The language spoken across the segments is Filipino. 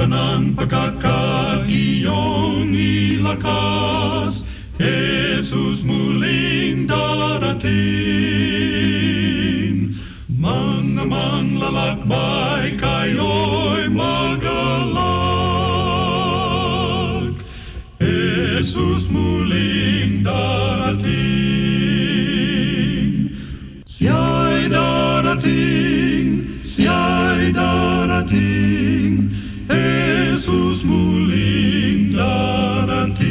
panan pagkakagiyong nilakas, Jesus muling darating. Mga manlalakbay kayo'y magalak, Jesus muling darating. Siya'y darating, siya'y darating. Yesus muling darating.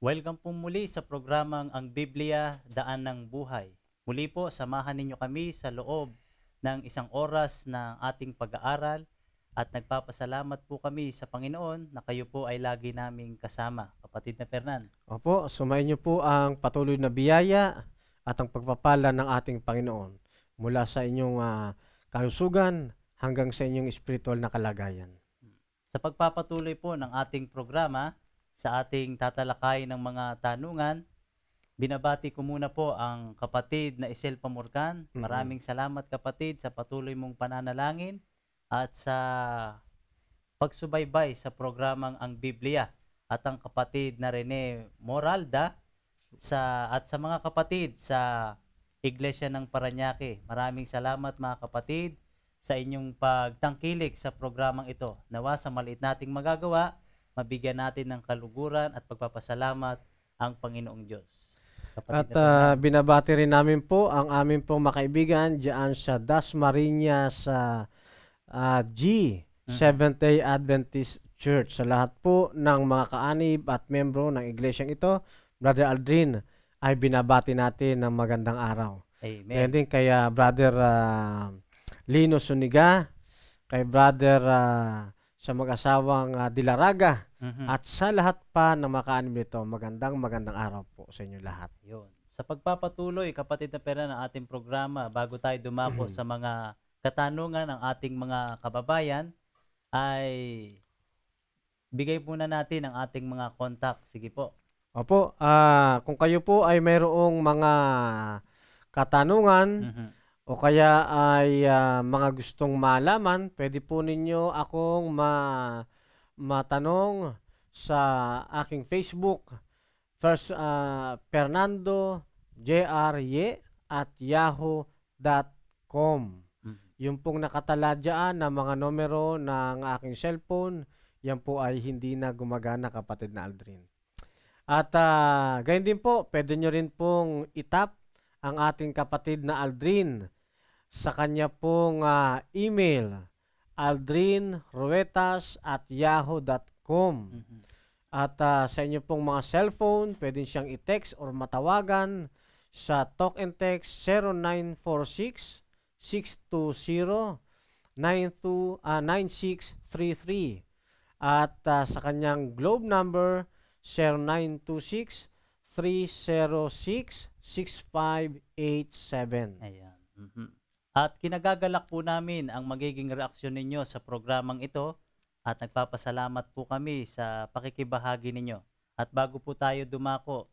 Welcome po muli sa programang Ang Biblia, Daan ng Buhay. Muli po, samahan ninyo kami sa loob ng isang oras ng ating pag-aaral at nagpapasalamat po kami sa Panginoon na kayo po ay lagi naming kasama, kapatid na Fernan. Opo, sumayin niyo po ang patuloy na biyaya at ang pagpapala ng ating Panginoon mula sa inyong uh, kalusugan, hanggang sa inyong spiritual na kalagayan. Sa pagpapatuloy po ng ating programa, sa ating tatalakay ng mga tanungan, binabati ko muna po ang kapatid na Isel Pamorgan. Mm-hmm. Maraming salamat kapatid sa patuloy mong pananalangin at sa pagsubaybay sa programang Ang Biblia at ang kapatid na Rene Moralda sa at sa mga kapatid sa Iglesia ng Paranaque. Maraming salamat mga kapatid sa inyong pagtangkilik sa programang ito. Nawa sa maliit nating magagawa, mabigyan natin ng kaluguran at pagpapasalamat ang Panginoong Diyos. Kapatid At uh, binabati rin namin po ang aming pong makaibigan diyan sa Dasmariña sa uh, G, mm Seventh-day Adventist Church. Sa lahat po ng mga kaanib at membro ng iglesyang ito, Brother Aldrin, ay binabati natin ng magandang araw. Amen. Ngayon din kay Brother uh, Lino Suniga, kay Brother uh, sa mag-asawang uh, Dilaraga, mm-hmm. at sa lahat pa na makaanim nito, magandang magandang araw po sa inyo lahat. Yun. Sa pagpapatuloy, kapatid na pera ng ating programa, bago tayo dumako mm-hmm. sa mga katanungan ng ating mga kababayan, ay bigay muna natin ang ating mga contact. Sige po. Opo, ah, kung kayo po ay mayroong mga katanungan Mhm. o kaya ay ah, mga gustong malaman, pwede po ninyo akong ma matanong sa aking Facebook first ah, Fernando JRY at yahoo.com. Mhm. Yung pong nakatala dyan na mga numero ng aking cellphone, yan po ay hindi na gumagana kapatid na Aldrin. At uh, ah, gayon din po, pwede nyo rin pong itap ang ating kapatid na Aldrin sa kanya pong uh, email aldrinruetas at yahoo.com mm-hmm. At uh, sa inyo pong mga cellphone, pwede siyang i-text or matawagan sa talk and text 0946 620 92, uh, 9633 at uh, sa kanyang globe number 0917 0926-306-6587. Ayan. Mm-hmm. At kinagagalak po namin ang magiging reaksyon ninyo sa programang ito at nagpapasalamat po kami sa pakikibahagi ninyo. At bago po tayo dumako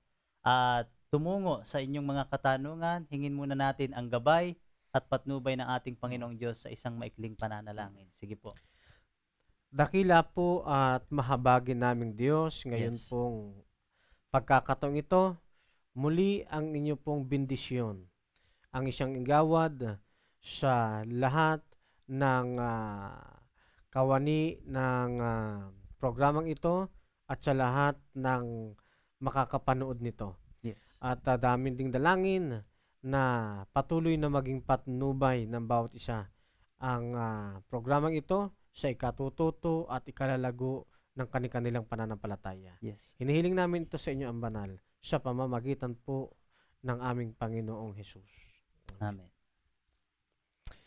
at tumungo sa inyong mga katanungan, hingin muna natin ang gabay at patnubay ng ating Panginoong Diyos sa isang maikling pananalangin. Sige po. Dakila po at mahabagin naming Diyos ngayon yes. pong pagkakataong ito, muli ang inyo pong bindisyon. Ang isang ingawad sa lahat ng uh, kawani ng uh, programang ito at sa lahat ng makakapanood nito. Yes. At uh, ah, daming ding dalangin na patuloy na maging patnubay ng bawat isa ang uh, programang ito sa ikatututo at ikalalago ng kanilang pananampalataya. Yes. Hinihiling namin ito sa inyo ang banal sa pamamagitan po ng aming Panginoong Hesus. Amen. Amen.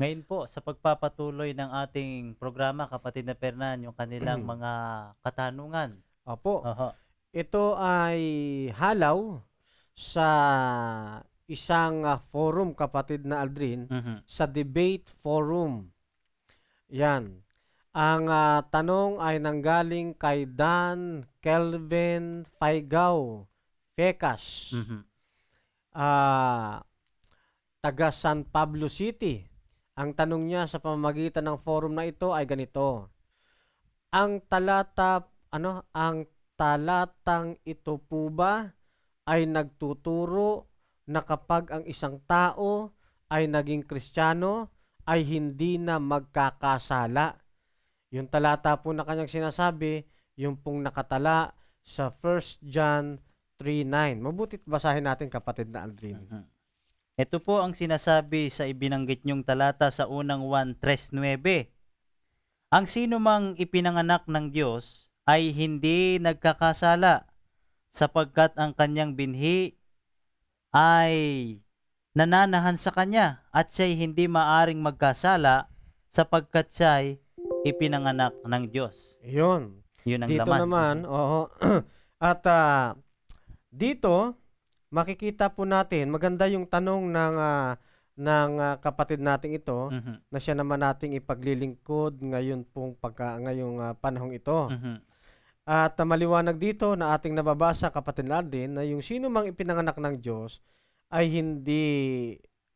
Ngayon po, sa pagpapatuloy ng ating programa, kapatid na Fernan, yung kanilang mga katanungan. Opo. Uh-huh. Ito ay halaw sa isang uh, forum, kapatid na Aldrin, uh-huh. sa debate forum. Yan. Ang uh, tanong ay nanggaling kay Dan Kelvin Faigao Fecas. Mm-hmm. Uh, taga San Pablo City. Ang tanong niya sa pamamagitan ng forum na ito ay ganito. Ang talata ano ang talatang ito po ba ay nagtuturo na kapag ang isang tao ay naging Kristiyano ay hindi na magkakasala yung talata po na kanyang sinasabi, yung pong nakatala sa 1 John 3.9. Mabutit basahin natin kapatid na Aldrin. Ito po ang sinasabi sa ibinanggit niyong talata sa unang 1.3.9. Ang sino mang ipinanganak ng Diyos ay hindi nagkakasala sapagkat ang kanyang binhi ay nananahan sa kanya at siya'y hindi maaring magkasala sapagkat siya'y ipinanganak ng Diyos. Yun. Yun ang dito laman. naman, mm-hmm. oo. At uh, dito makikita po natin, maganda yung tanong ng uh, ng uh, kapatid nating ito mm-hmm. na siya naman nating ipaglilingkod ngayon pong pagka ngayong uh, panahong ito. Mm-hmm. At uh, maliwanag dito na ating nababasa kapatid Lardin na yung sino mang ipinanganak ng Diyos ay hindi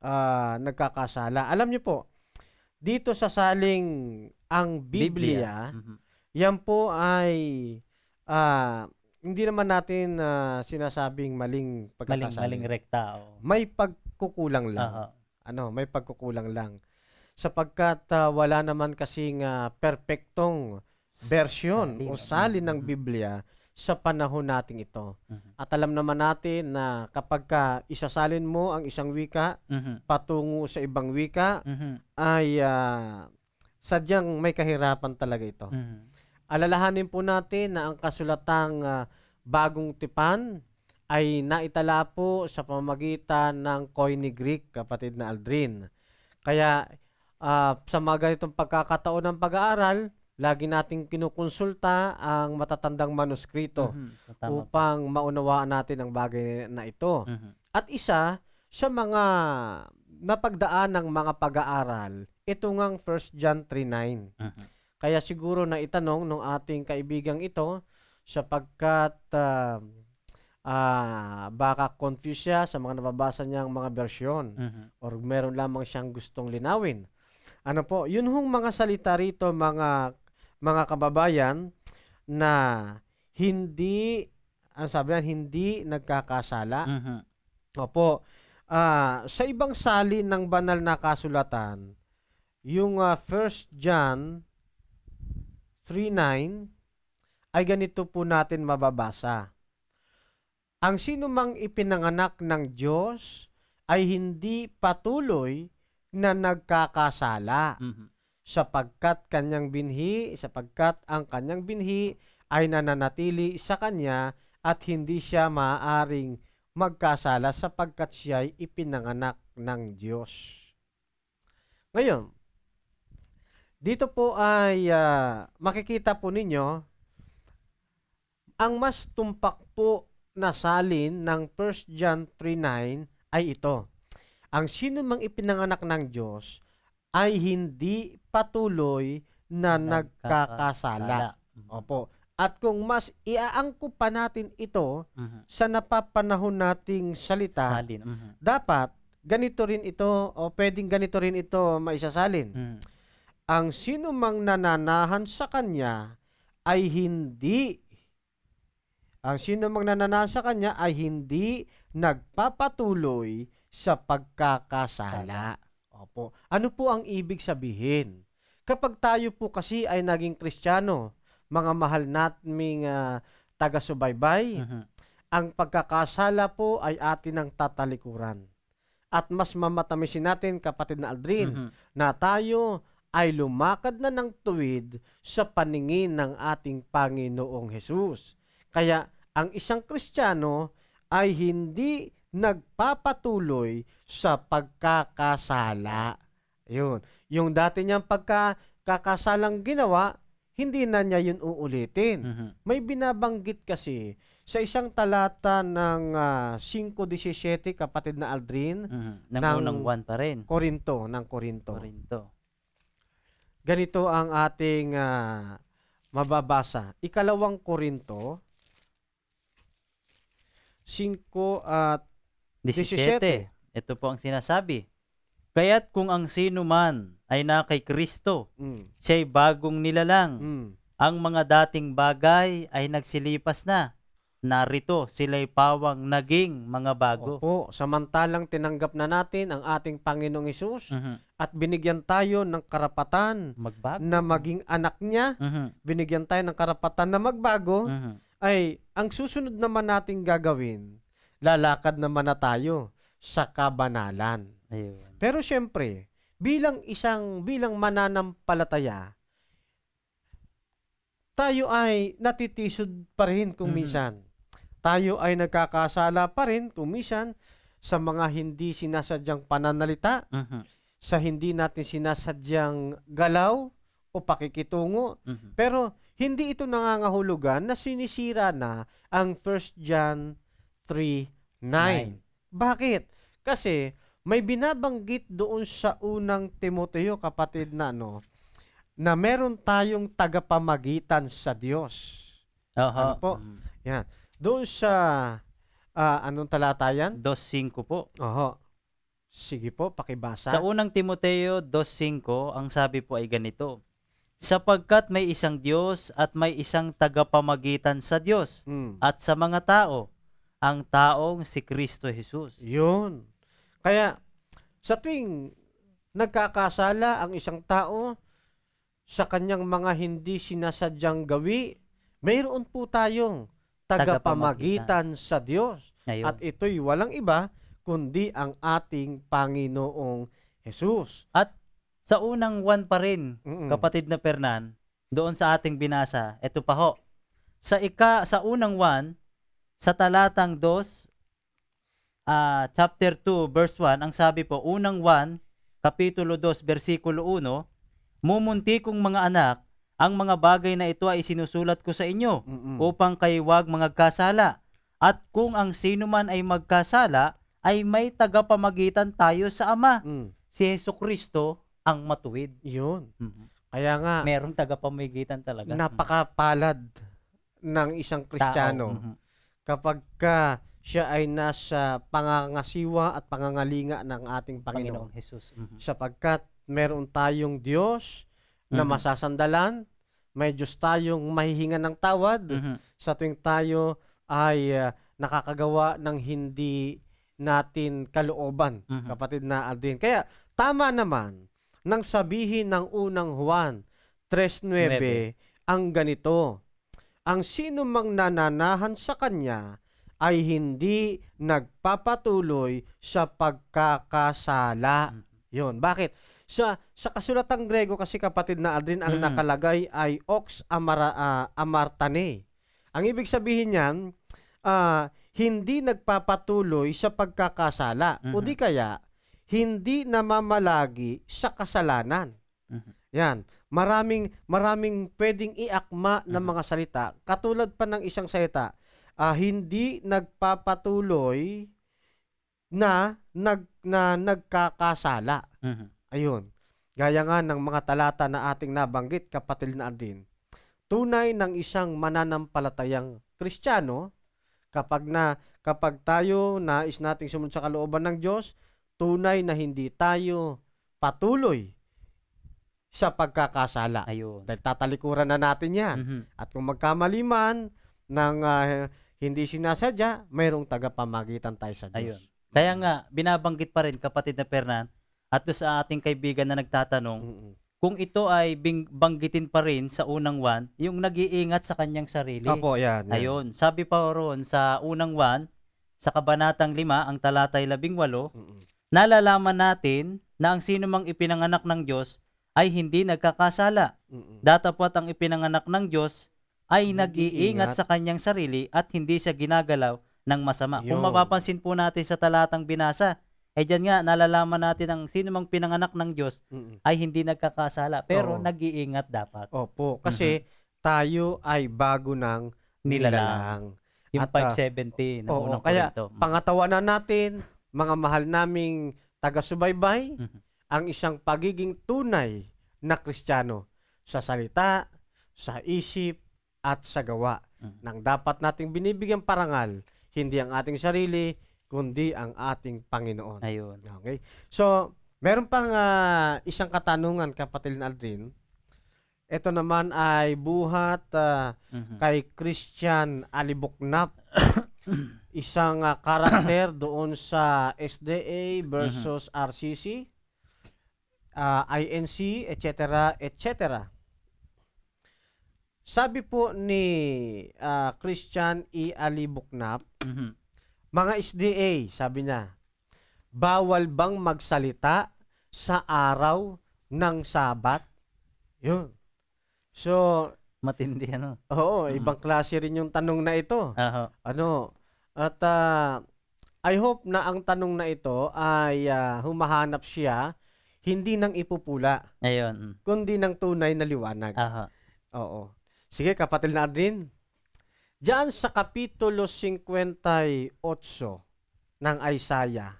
uh, nagkakasala. Alam niyo po, dito sa saling ang Biblia, Biblia. Mm-hmm. yan po ay uh, hindi naman natin uh, sinasabing maling pagkakasabi. Maling, maling rekta. Oh. May pagkukulang lang. Uh-huh. Ano, may pagkukulang lang. Sapagkat uh, wala naman kasing uh, perfectong version salin. o salin ng mm-hmm. Biblia. Mm-hmm sa panahon nating ito. Mm-hmm. At alam naman natin na kapag ka isasalin mo ang isang wika mm-hmm. patungo sa ibang wika mm-hmm. ay uh, sadyang may kahirapan talaga ito. Mm-hmm. Alalahanin po natin na ang kasulatang uh, Bagong Tipan ay naitala po sa pamamagitan ng Koine Greek, kapatid na Aldrin. Kaya uh, sa mga ganitong pagkakataon ng pag-aaral, lagi nating kinukonsulta ang matatandang manuskrito mm-hmm. upang maunawaan natin ang bagay na ito. Mm-hmm. At isa sa mga napagdaan ng mga pag-aaral, ito ngang 1 John 3.9. Mm-hmm. Kaya siguro na itanong ng ating kaibigang ito sapagkat uh, uh, baka confused siya sa mga nababasa niyang mga bersyon mm-hmm. or meron lamang siyang gustong linawin. Ano po, yun hong mga salita rito, mga mga kababayan na hindi ano sabi yan, hindi nagkakasala. Uh-huh. Opo. Uh, sa ibang sali ng banal na kasulatan, yung uh, ah, 1 John 3.9 ay ganito po natin mababasa. Ang sino mang ipinanganak ng Diyos ay hindi patuloy na nagkakasala. Mm-hmm sapagkat kanyang binhi, sapagkat ang kanyang binhi ay nananatili sa kanya at hindi siya maaaring magkasala sapagkat siya ay ipinanganak ng Diyos. Ngayon, dito po ay uh, makikita po ninyo ang mas tumpak po na salin ng 1 John 3.9 ay ito. Ang sino mang ipinanganak ng Diyos ay hindi patuloy na nagkakasala. Mm-hmm. Opo. At kung mas iaangkop pa natin ito uh-huh. sa napapanahon nating salita, Salin. Uh-huh. dapat ganito rin ito o pwedeng ganito rin ito maisasalin. Uh-huh. Ang sino mang nananahan sa kanya ay hindi ang sino mang nananahan sa kanya ay hindi nagpapatuloy sa pagkakasala. Sala. Opo. Ano po ang ibig sabihin? Kapag tayo po kasi ay naging Kristiyano, mga mahal nating uh, taga-subaybay, uh-huh. ang pagkakasala po ay atin ang tatalikuran. At mas mamatamisin natin, kapatid na Aldrin, uh-huh. na tayo ay lumakad na ng tuwid sa paningin ng ating Panginoong Hesus. Kaya ang isang Kristiyano ay hindi nagpapatuloy sa pagkakasala. Yun. Yung dati niyang pagkakasalang ginawa, hindi na niya yun uulitin. Mm-hmm. May binabanggit kasi sa isang talata ng uh, ah, 5.17, kapatid na Aldrin, mm-hmm. ng, ng unang buwan pa rin. Korinto, ng Korinto. Korinto. Ganito ang ating uh, mababasa. Ikalawang Korinto, 5 at 17. Ito po ang sinasabi. Kaya't kung ang sino man ay na kay Kristo, mm. siya'y bagong nilalang. Mm. Ang mga dating bagay ay nagsilipas na. Narito sila'y pawang naging mga bago. Opo, samantalang tinanggap na natin ang ating Panginoong Isus uh-huh. at binigyan tayo ng karapatan magbago. na maging anak niya, uh-huh. binigyan tayo ng karapatan na magbago, uh-huh. ay ang susunod naman nating gagawin lalakad naman na tayo sa kabanalan. Ayun. Pero syempre, bilang isang bilang mananampalataya, tayo ay natitisod pa rin kung mm-hmm. Tayo ay nagkakasala pa rin kung minsan sa mga hindi sinasadyang pananalita, mm-hmm. sa hindi natin sinasadyang galaw o pakikitungo. Mm-hmm. Pero hindi ito nangangahulugan na sinisira na ang 1 John bakit? Kasi may binabanggit doon sa unang Timoteo kapatid na no na meron tayong tagapamagitan sa Diyos. Aha. Ano po? Mm. Yan. Doon sa uh, anong talata yan? 2.5 po. Oho. Sige po, pakibasa. Sa unang Timoteo 2.5, ang sabi po ay ganito, Sapagkat may isang Diyos at may isang tagapamagitan sa Diyos mm. at sa mga tao, ang taong si Kristo Jesus. Yun. Kaya sa tuwing nagkakasala ang isang tao sa kanyang mga hindi sinasadyang gawi, mayroon po tayong tagapamagitan, tagapamagitan. sa Diyos. Ngayon. At ito'y walang iba kundi ang ating Panginoong Jesus. At sa unang one pa rin, Mm-mm. kapatid na Pernan, doon sa ating binasa, ito pa ho. Sa ika sa unang one, sa talatang 2, uh, ah, chapter 2, verse 1, ang sabi po, unang 1, kapitulo 2, versikulo 1, Mumunti kong mga anak, ang mga bagay na ito ay sinusulat ko sa inyo Mm-mm. upang kayo wag magkasala. At kung ang sino man ay magkasala, ay may tagapamagitan tayo sa Ama. Mm. Si Heso Kristo ang matuwid. Yun. Mm-hmm. Kaya nga, merong tagapamagitan talaga. napakapalad ng isang Kristiyano. Mm-hmm kapag ka siya ay nasa pangangasiwa at pangangalinga ng ating Panginoon, Panginoong Jesus. Mm-hmm. Sapagkat meron tayong Diyos mm-hmm. na masasandalan, may Diyos tayong mahihinga ng tawad mm-hmm. sa tuwing tayo ay uh, nakakagawa ng hindi natin kalooban, mm-hmm. kapatid na Aldrin. Kaya tama naman nang sabihin ng unang Juan 3.9 ang ganito, ang sino mang nananahan sa kanya ay hindi nagpapatuloy sa pagkakasala. mm Yun. Bakit? Sa sa kasulatang Grego kasi kapatid na Adrin ang hmm nakalagay ay ox amara, uh, amartane. Ang ibig sabihin niyan, uh, hindi nagpapatuloy sa pagkakasala hmm o di kaya hindi namamalagi sa kasalanan. hmm yan. Maraming maraming pwedeng iakma ng mm-hmm. mga salita. Katulad pa ng isang salita, uh, hindi nagpapatuloy na nag na nagkakasala. Uh-huh. Ayun. Gaya nga ng mga talata na ating nabanggit, kapatid na din. Tunay ng isang mananampalatayang Kristiyano kapag na kapag tayo nais nating sumunod sa kalooban ng Diyos, tunay na hindi tayo patuloy sa pagkakasala. Ayun. Dahil tatalikuran na natin yan. Mm-hmm. At kung magkamali man ng uh, hindi sinasadya, mayroong tagapamagitan tayo sa Diyos. Ayun. Kaya nga, binabanggit pa rin kapatid na Fernan at sa ating kaibigan na nagtatanong, mm-hmm. kung ito ay bing- banggitin pa rin sa unang one, yung nag-iingat sa kanyang sarili. Opo, yan. yan. Ayun. Sabi pa roon sa unang one, sa kabanatang 5, ang talatay 18, mm-hmm. nalalaman natin na ang sino mang ipinanganak ng Diyos ay hindi nagkakasala. Mm-mm. Datapat ang ipinanganak ng Diyos ay nag-iingat sa kanyang sarili at hindi siya ginagalaw ng masama. Yun. Kung mapapansin po natin sa talatang binasa, eh dyan nga, nalalaman natin ang sino mang pinanganak ng Diyos Mm-mm. ay hindi nagkakasala, pero Oo. nag-iingat dapat. Opo, kasi mm-hmm. tayo ay bago ng nilalang. Yung At, ah, 517 ng Oo, unang kaya korinto. Mm-hmm. pangatawanan natin, mga mahal naming taga-subaybay, Mhm ang isang pagiging tunay na Kristiyano sa salita, sa isip, at sa gawa. Mm-hmm. Nang dapat nating binibigyan parangal, hindi ang ating sarili, kundi ang ating Panginoon. Ayun. Okay. So, meron pang uh, isang katanungan, kapatid Aldrin. Ito naman ay buhat uh, mm-hmm. kay Christian Aliboknap. isang uh, karakter doon sa SDA versus mm-hmm. RCC uh, ah, INC, etc., etc. Sabi po ni uh, Christian E. Ali Buknap, mm-hmm. mga SDA, sabi niya, bawal bang magsalita sa araw ng Sabat? Yun. So, matindi ano. Oo, mm-hmm. ibang klase rin yung tanong na ito. Uh-huh. Ano? At uh, I hope na ang tanong na ito ay uh, humahanap siya hindi ng ipupula. Ayun. Kundi ng tunay na liwanag. Aha. Oo. Sige, kapatid na din. Diyan sa Kapitulo 58 ng Isaiah,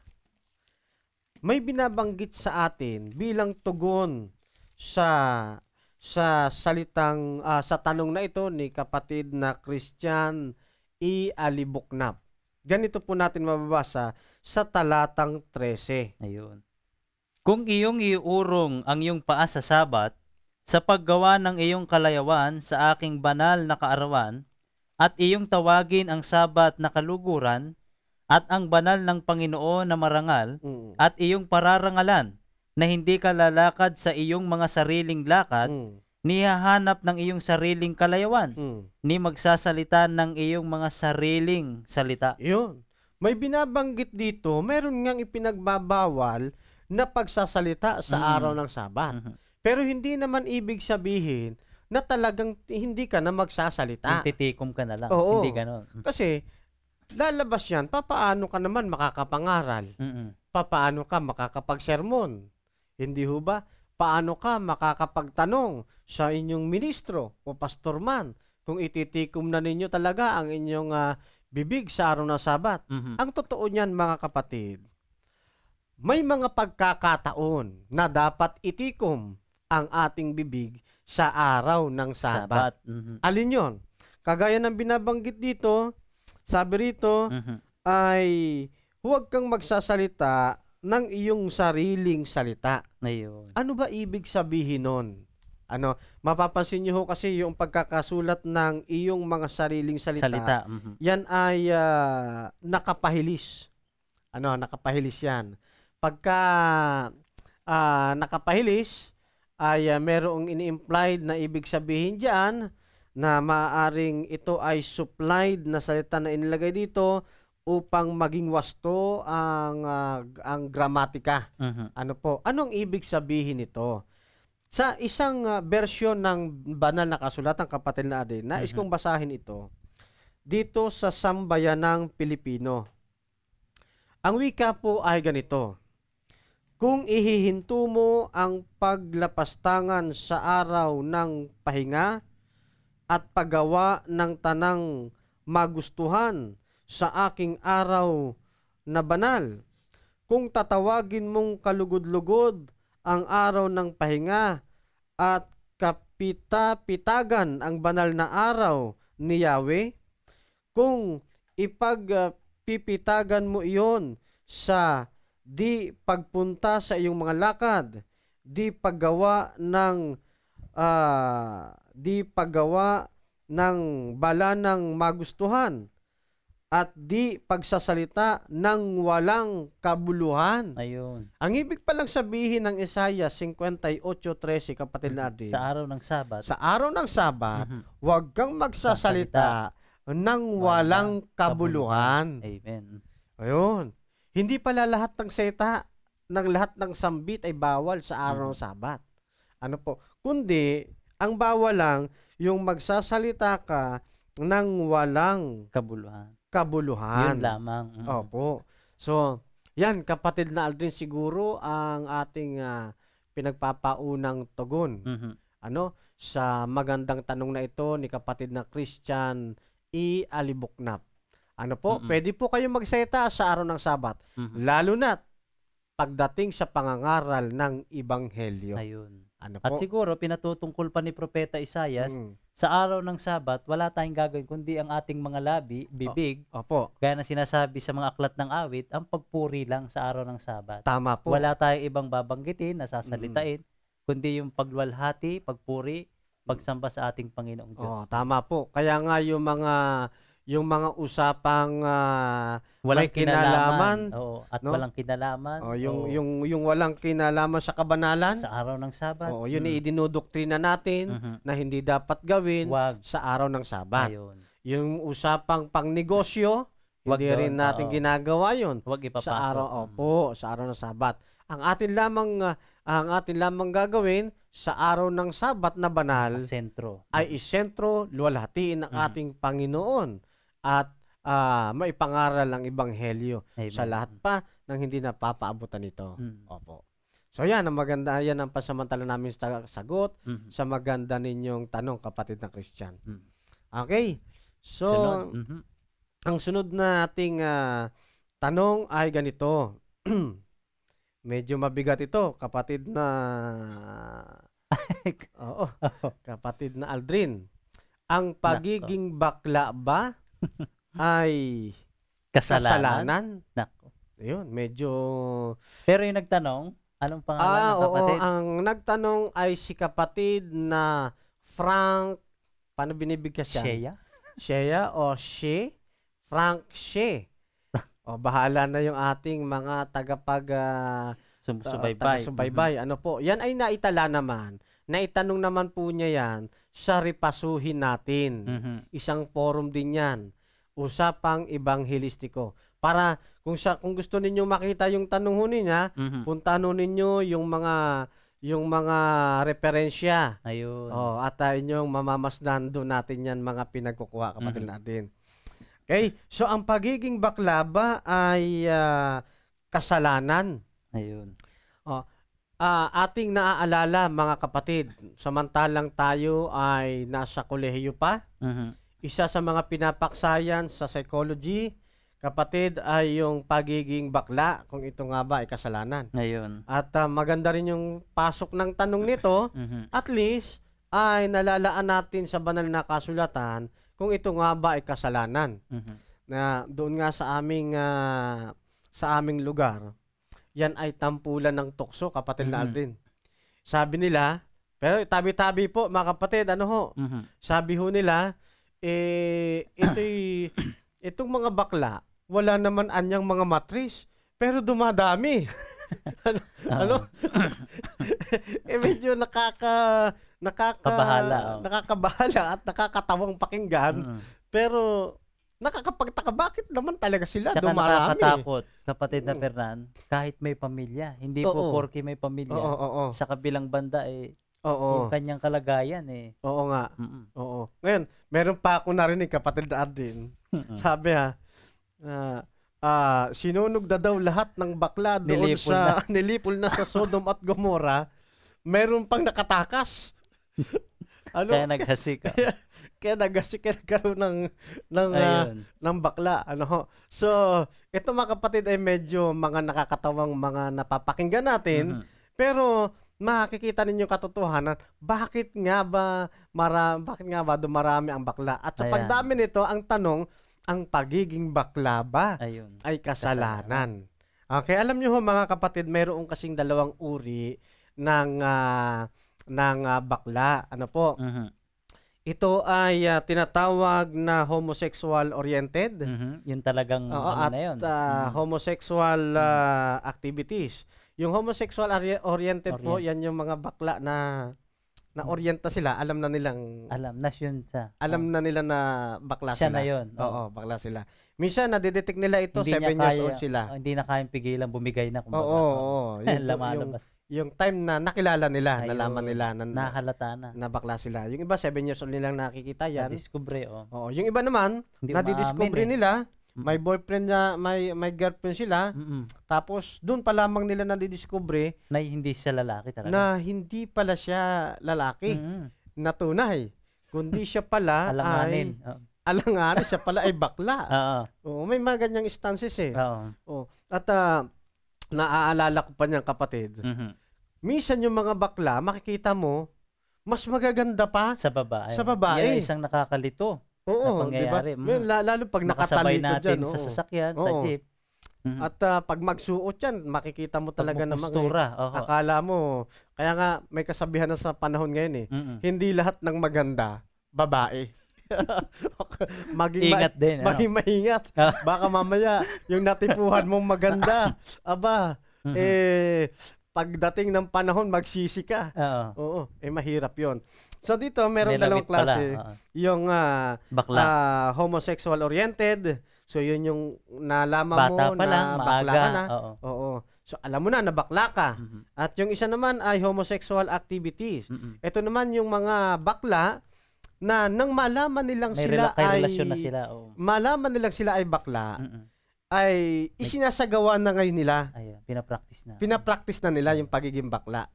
may binabanggit sa atin bilang tugon sa sa salitang uh, sa tanong na ito ni kapatid na Christian E. Alibuknap. Ganito po natin mababasa sa talatang 13. Ayun. Kung iyong iurong ang iyong paa sa sabat, sa paggawa ng iyong kalayawan sa aking banal na kaarawan, at iyong tawagin ang sabat na kaluguran, at ang banal ng Panginoon na marangal, mm. at iyong pararangalan na hindi ka lalakad sa iyong mga sariling lakad, mm. nihahanap ng iyong sariling kalayawan, mm. ni magsasalita ng iyong mga sariling salita. Yun. May binabanggit dito, meron ngang ipinagbabawal na pagsasalita sa mm-hmm. araw ng Sabat. Mm-hmm. Pero hindi naman ibig sabihin na talagang hindi ka na magsasalita. Titikom ka na lang. Oo. Hindi ganun. Mm. Kasi lalabas yan, papaano ka naman makakapangaral? Mm-hmm. Papaano ka makakapagsermon? Hindi ho ba? Paano ka makakapagtanong sa inyong ministro o pastor man kung ititikom na ninyo talaga ang inyong uh, bibig sa araw ng Sabat? Mm-hmm. Ang totoo niyan mga kapatid, may mga pagkakataon na dapat itikom ang ating bibig sa araw ng Sabat. Sabat. Mm-hmm. Alin yon? Kagaya ng binabanggit dito, sabi rito, mm-hmm. ay huwag kang magsasalita ng iyong sariling salita. Ayun. Ano ba ibig sabihin nun? Ano, mapapansin niyo ho kasi yung pagkakasulat ng iyong mga sariling salita. salita. Mm-hmm. Yan ay uh, nakapahilis. Ano, nakapahilis yan pagka uh, nakapahilis ay uh, merong ini-implied na ibig sabihin diyan na maaring ito ay supplied na salita na inilagay dito upang maging wasto ang uh, ang gramatika. Uh-huh. Ano po? Anong ibig sabihin nito? Sa isang uh, version ng banal na kasulatan kapatid na Ade, nais uh-huh. kong basahin ito dito sa sambayanang Pilipino. Ang wika po ay ganito. Kung ihihinto mo ang paglapastangan sa araw ng pahinga at paggawa ng tanang magustuhan sa aking araw na banal, kung tatawagin mong kalugod-lugod ang araw ng pahinga at kapita-pitagan ang banal na araw ni Yahweh, kung ipagpipitagan mo iyon sa di pagpunta sa iyong mga lakad, di paggawa ng uh, di paggawa ng bala ng magustuhan at di pagsasalita ng walang kabuluhan. Ayun. Ang ibig palang sabihin ng Isaiah 58:13 kapatid mm-hmm. natin. Sa araw ng Sabat. Sa araw ng Sabat, mm-hmm. huwag kang magsasalita ng walang, kabuluhan. kabuluhan. Amen. Ayun. Hindi pala lahat ng seta ng lahat ng sambit ay bawal sa araw ng mm. Sabat. Ano po? Kundi, ang bawal lang yung magsasalita ka ng walang kabuluhan. Kabuluhan. Yun lamang. Mm. Opo. So, yan kapatid na Aldrin siguro ang ating uh, pinagpapaunang tugon. Mm-hmm. Ano? Sa magandang tanong na ito ni kapatid na Christian E. Aliboknap. Ano po, mm-hmm. pwede po kayong magseta sa araw ng Sabat. Mm-hmm. Lalo na pagdating sa pangangaral ng Ibanghelyo. Ayun. Ano po? At siguro, pinatutungkol pa ni Propeta Isayas, mm. sa araw ng Sabat, wala tayong gagawin kundi ang ating mga labi, bibig, o, opo. gaya na sinasabi sa mga aklat ng awit, ang pagpuri lang sa araw ng Sabat. Tama po. Wala tayong ibang babanggitin, nasasalitain, mm. kundi yung pagwalhati, pagpuri, pagsamba sa ating Panginoong Diyos. O, tama po. Kaya nga yung mga yung mga usapang uh, walang may kinalaman, kinalaman oo, at no? walang kinalaman. Oh, yung oo. yung yung walang kinalaman sa kabanalan sa araw ng Sabat. oh yun mm. idinodoktrina natin mm-hmm. na hindi dapat gawin Wag. sa araw ng Sabat. Ayun. Yung usapang pangnegosyo, Wag hindi doon, rin natin oo. ginagawa yun Wag ipapasok. Sa araw mm. opo, sa araw ng Sabat. Ang atin lamang uh, ang atin lamang gagawin sa araw ng Sabat na banal sentro. ay isentro luwalhatiin ang mm. Mm-hmm. ating Panginoon at uh, maipangaral ang ebanghelyo Amen. sa lahat pa nang hindi napapaabutan nito. Mm. Opo. So yan, ang maganda, yan ang pasamantala namin sa sagot mm-hmm. sa maganda ninyong tanong, kapatid na Christian. mm Okay. So, mm-hmm. ang sunod na ating uh, tanong ay ganito. Medyo mabigat ito, kapatid na... Oo, oh. kapatid na Aldrin. Ang pagiging bakla ba ay kasalanan. kasalanan. Nako. Ayun, medyo... Pero yung nagtanong, anong pangalan ah, ng kapatid? Oo, ang nagtanong ay si kapatid na Frank, paano binibigkas siya? Shea? Shea o She? Frank She. o, bahala na yung ating mga tagapag... Uh, ah, Sumusubaybay. Tagasubaybay. Mm-hmm. Ano po, yan ay naitala naman Naitanong naman po niya yan sa repasuhin natin. Mm-hmm. Isang forum din yan. Usapang Ebanghelistiko. Para kung sa kung gusto ninyo makita yung tanong ho niya, mm-hmm. puntahan ninyo yung mga yung mga referensya. Ayun. Oh, at uh, inyong mamamasdan doon natin yan mga pinagkukuha kapatid mm-hmm. natin. Okay? So ang pagiging baklaba ay uh, kasalanan. Ayun uh, ating naaalala mga kapatid, samantalang tayo ay nasa kolehiyo pa, uh-huh. isa sa mga pinapaksayan sa psychology, kapatid, ay yung pagiging bakla, kung ito nga ba ay kasalanan. Ngayon. At uh, maganda rin yung pasok ng tanong nito, uh-huh. at least ay nalalaan natin sa banal na kasulatan kung ito nga ba ay kasalanan. Uh-huh. Na doon nga sa aming uh, sa aming lugar, yan ay tampulan ng tukso, kapatid mm-hmm. na Aldrin. Sabi nila, pero tabi-tabi po mga kapatid, ano ho? Mm-hmm. Sabi ho nila, eh, ito'y, itong mga bakla, wala naman anyang mga matris, pero dumadami. ano? Uh-huh. ano? eh medyo nakaka nakaka Kabahala, oh. nakakabahala at nakakatawang pakinggan. Mm-hmm. Pero nakakapagtaka bakit naman talaga sila Tsaka dumarami. nakakatakot, kapatid na Fernan, kahit may pamilya, hindi Oo. po porky may pamilya. Oo, oo, oo. Sa kabilang banda eh, Oo. yung kanyang kalagayan eh. Oo nga. Mm-mm. Oo. Ngayon, meron pa ako narinig kapatid na Arden. Mm-mm. Sabi ha, ah, ah, sinunog na daw lahat ng bakla doon Nilipol sa nilipol na sa Sodom at Gomorrah. Meron pang nakatakas. ano? Kaya naghasik. ah. kaya nag kaya nagkaroon ng ng uh, ng bakla ano so ito mga kapatid ay medyo mga nakakatawang mga napapakinggan natin mm-hmm. pero makikita ninyo katotohanan bakit nga ba mara bakit nga ba dumarami ang bakla at sa Ayan. pagdami nito ang tanong ang pagiging bakla ba Ayun. ay kasalanan. kasalanan okay alam niyo ho mga kapatid mayroong kasing dalawang uri ng uh, ng uh, bakla ano po uh-huh ito ay uh, tinatawag na homosexual oriented. Mm-hmm. Yung talagang Oo, ano at, na yun. Uh, mm-hmm. homosexual uh, activities. Yung homosexual oriented, oriented po, yan yung mga bakla na na mm-hmm. orienta sila, alam na nilang alam na yun sa alam oh. na nila na bakla siya sila. na yun. Oo, oh. bakla sila. Minsan detect nila ito 7 years old sila. Oh, hindi na kayang pigilan bumigay na kumbaga. Oo, oo, oo. Yung, yung, yung time na nakilala nila, Ayun. nalaman nila na nahalata na. Nabakla sila. Yung iba 7 years old nilang nakikita yan. Discovery oh. Oo, yung iba naman, nadidiscover eh. nila may boyfriend na may may girlfriend sila. Mm-mm. Tapos doon pa lamang nila nadidiscover na hindi siya lalaki talaga. Na hindi pala siya lalaki mm-hmm. na Kundi siya pala alanganin. ay oh. alanganin siya pala ay bakla. Oo. Oo, may mga ganyang instances eh. Oo. Oh. At uh, naaalala ko pa niyang kapatid, mm-hmm. minsan yung mga bakla, makikita mo, mas magaganda pa sa babae. Sa babae. Yan, isang nakakalito. Oo, na Diba? Mm. Lalo pag nakatalikod natin sa sasakyan, oo. sa jeep. Mm-hmm. At uh, pag magsuot yan, makikita mo talaga na eh, mga akala mo. Kaya nga may kasabihan na sa panahon ngayon eh, mm-hmm. hindi lahat ng maganda babae. maging Ingat ma- din. Ano? Maging ano? maingat. Ah. Baka mamaya, yung natipuhan mong maganda, aba, mm-hmm. eh, pagdating ng panahon, magsisi ka. Oo. Oo. Eh, mahirap yon So, dito, meron dalawang klase. Pala. Yung uh, bakla. Uh, homosexual oriented. So, yun yung nalaman Bata mo pa na lang, bakla ka na. Oo. Oo. So, alam mo na, na bakla ka. Mm-hmm. At yung isa naman ay homosexual activities. Mm-hmm. Ito naman yung mga bakla, na nang malaman nilang may sila rela- ay relasyon na sila. Oh. Malaman nilang sila ay bakla. Mm-mm. ay isinasagawa na ngayon nila. Ayun, pinapractice na. Pinapractice na nila yung pagiging bakla.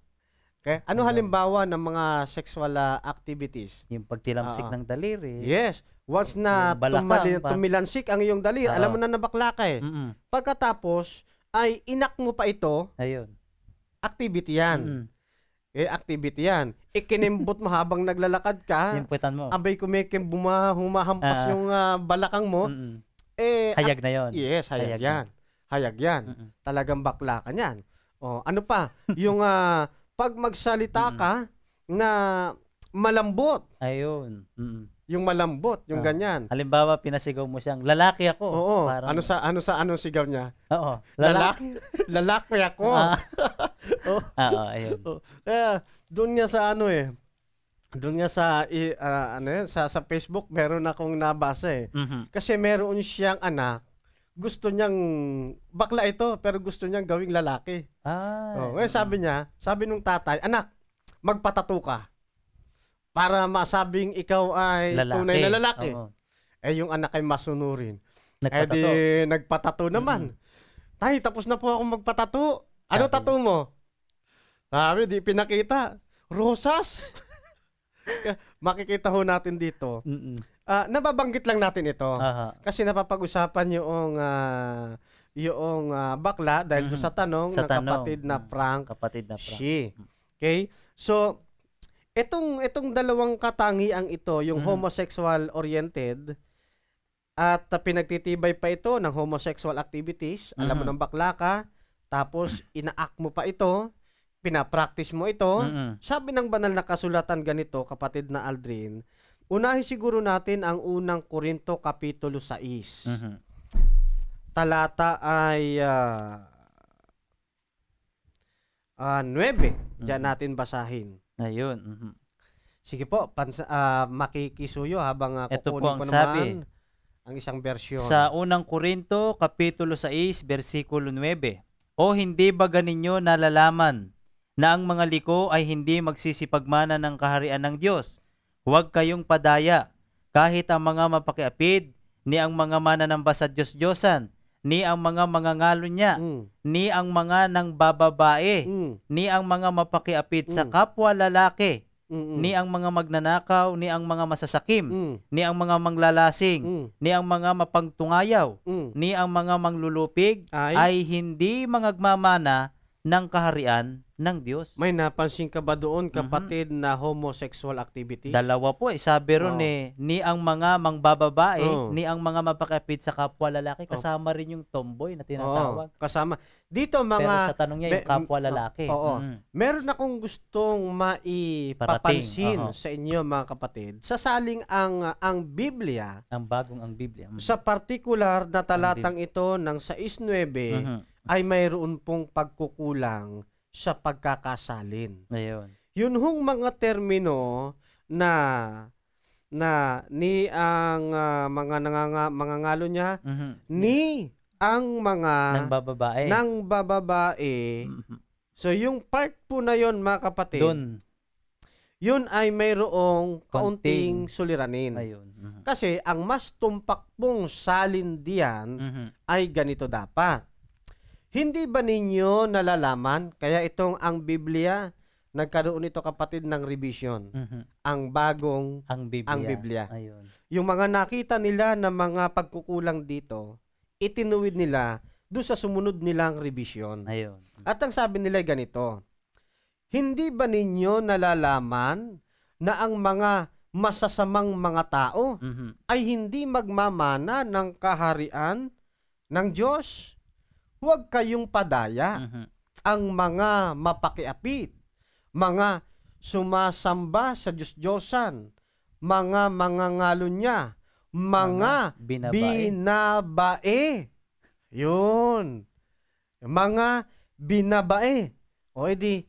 Okay? Ano halimbawa ng mga sexual ah, activities? yung pagtilamsik Oo. ng daliri. Yes. Once na Yung tumali- tumilansik ang iyong daliri, alam mo na nabakla ka eh. Mm-mm. Pagkatapos, ay inak mo pa ito, Ayun. activity yan. Mm-mm. Eh, activity yan. Ikinimbot mo habang naglalakad ka. Himputan mo. Abay kumikim, buma, humahampas uh, yung uh, balakang mo. Mm-mm. Eh, hayag ah, na yon. Yes, hayag, hayag yan. Na. Hayag yan. Mm-mm. Talagang bakla ka yan. Oh, ano pa? yung uh, pag magsalita ka na malambot. Ayun. Mm-mm yung malambot, yung oh. ganyan. Halimbawa, pinasigaw mo siyang, lalaki ako. Oo. Parang... Ano sa ano sa ano sigaw niya? Oo. Lalaki. lalaki ako. Ah. Oo. oh, ayun. Oh. Eh, doon niya sa ano eh. Doon nga sa uh, ano yun, eh, sa sa Facebook meron akong nabasa eh. Mm-hmm. Kasi meron siyang anak gusto niyang bakla ito pero gusto niyang gawing lalaki. Ah. Oh, eh, sabi niya, sabi nung tatay, anak, magpatato ka para masabing ikaw ay lalaki. tunay na lalaki. Oo. Eh yung anak ay masunurin. Eh, nagpatato. Eh di nagpatato naman. Mm-hmm. Tay, tapos na po ako magpatato. Ano Sabi. tato mo? Sabi, di pinakita. Rosas. Makikita ho natin dito. mm Uh, nababanggit lang natin ito. Aha. Kasi napapag-usapan yung uh, yung uh, bakla dahil mm-hmm. sa tanong sa ng tanong. kapatid na Frank. Kapatid na Frank. She. Okay? So, Itong itong dalawang katangi ang ito, yung mm-hmm. homosexual oriented at uh, pinagtitibay pa ito ng homosexual activities. Mm-hmm. Alam mo mm. ng bakla ka, tapos inaact mo pa ito, pinapractice mo ito. Mm-hmm. Sabi ng banal na kasulatan ganito, kapatid na Aldrin, unahin siguro natin ang unang Korinto kapitulo 6. Mm-hmm. Talata ay uh, uh, 9. Diyan mm-hmm. natin basahin. Ayun, mhm. Sige po, pans ah, makikisuyo habang ah, Ito po kukunin ang ko naman sabi. ang isang bersyon. Sa unang Korinto, Kapitulo 6, versikulo 9. O hindi ba ganinyo nalalaman na ang mga liko ay hindi magsisipagmana ng kaharian ng Diyos? Huwag kayong padaya, kahit ang mga mapakiapid ni ang mga mananamba sa Diyos-Diyosan ni ang mga mangangalo niya, mm. ni ang mga nang bababae, mm. ni ang mga mapakiapit mm. sa hmm. kapwa lalaki, Mm-mm. Hmm. ni ang mga magnanakaw, ni ang mga masasakim, mm. ni ang mga manglalasing, mm. ni ang mga mapangtungayaw, mm. ni ang mga manglulupig ay, ay hindi magmamana ng kaharian ng Diyos. May napansin ka ba doon mhm. kapatid mm-hmm. na homosexual activities? Dalawa po eh. Sabi ron oh. eh, ni ang mga mangbababae, oh. ni ang mga mapakapit sa kapwa lalaki, oh. kasama oh. rin yung tomboy na oh, tinatawag. Oh. Kasama. Dito mga... Pero sa tanong niya, yung kapwa lalaki. Oo. Oh, oh. mm. Meron akong gustong maipapansin oh. sa inyo mga kapatid. Sasaling ang ang Biblia. Ang bagong ang Biblia. Mm. Sa particular na talatang ito ng 6.9 uh-huh. Mm-hmm. ay mayroon pong pagkukulang sa pagkakasalin. Ayun. Yun hong mga termino na na ni ang uh, mga nanganga, mga ngalo niya mm-hmm. ni ang mga ng bababae. Nang bababae. Mm-hmm. So yung part po na yon mga kapatid. Doon. Yun ay mayroong kaunting Konting. suliranin. Ayun. Mm-hmm. Kasi ang mas tumpak pong salin diyan mm-hmm. ay ganito dapat. Hindi ba ninyo nalalaman? Kaya itong ang Biblia, nagkaroon ito kapatid ng revision. Mm-hmm. Ang bagong ang Biblia. Ang Biblia. Ayun. Yung mga nakita nila na mga pagkukulang dito, itinuwid nila doon sa sumunod nilang revision. Ayun. At ang sabi nila ganito, Hindi ba ninyo nalalaman na ang mga masasamang mga tao mm-hmm. ay hindi magmamana ng kaharian ng Diyos? huwag kayong padaya uh-huh. ang mga mapakiapit, mga sumasamba sa Diyos-Diyosan, mga mangangalo niya, mga, mga binabae. binabae. Yun. Mga binabae. O edi,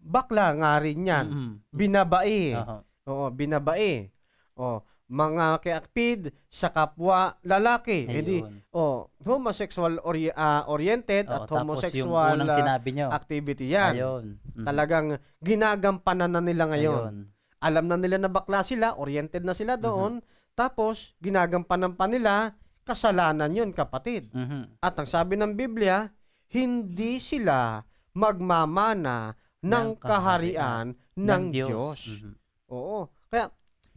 bakla nga rin yan. Mm-hmm. Binabae. Uh-huh. Oo, binabae. O, mga kiakpid sa kapwa lalaki. Eh Ayun. Edi, oh, homosexual ori- uh, oriented oh, at homosexual yung ah, sinabi nyo. activity yan. Ayun. Mm-hmm. Talagang ginagampanan na nila ngayon. Ayun. Alam na nila na bakla sila, oriented na sila doon. Mm-hmm. Tapos, ginagampanan pa nila, kasalanan yun kapatid. Mm-hmm. At ang sabi ng Biblia, hindi sila magmamana ng, ng kaharian ng, ng Diyos. Diyos. Mm-hmm. Oo. Kaya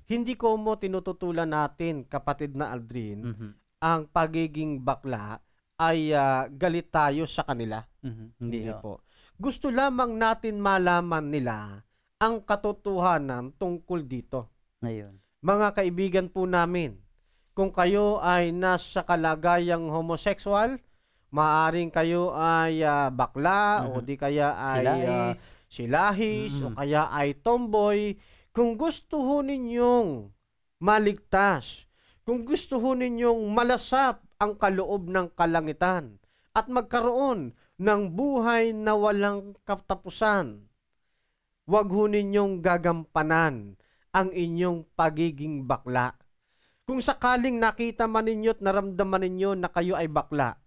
hindi ko mo tinututulan natin, kapatid na Aldrin, mm-hmm. ang pagiging bakla ay uh, galit tayo sa kanila. Mm-hmm. Hindi, hindi po. Gusto lamang natin malaman nila ang katotohanan tungkol dito. Ayun. Mga kaibigan po namin, kung kayo ay nasa kalagayang homosexual, maaring kayo ay uh, bakla mm-hmm. o mhm. di kaya ay silahis, ah, uh, silahis mm-hmm. o mhm. kaya ay tomboy, kung gusto ho ninyong maligtas, kung gusto ho ninyong malasap ang kaloob ng kalangitan at magkaroon ng buhay na walang katapusan, huwag ho ninyong gagampanan ang inyong pagiging bakla. Kung sakaling nakita man ninyo at naramdaman ninyo na kayo ay bakla,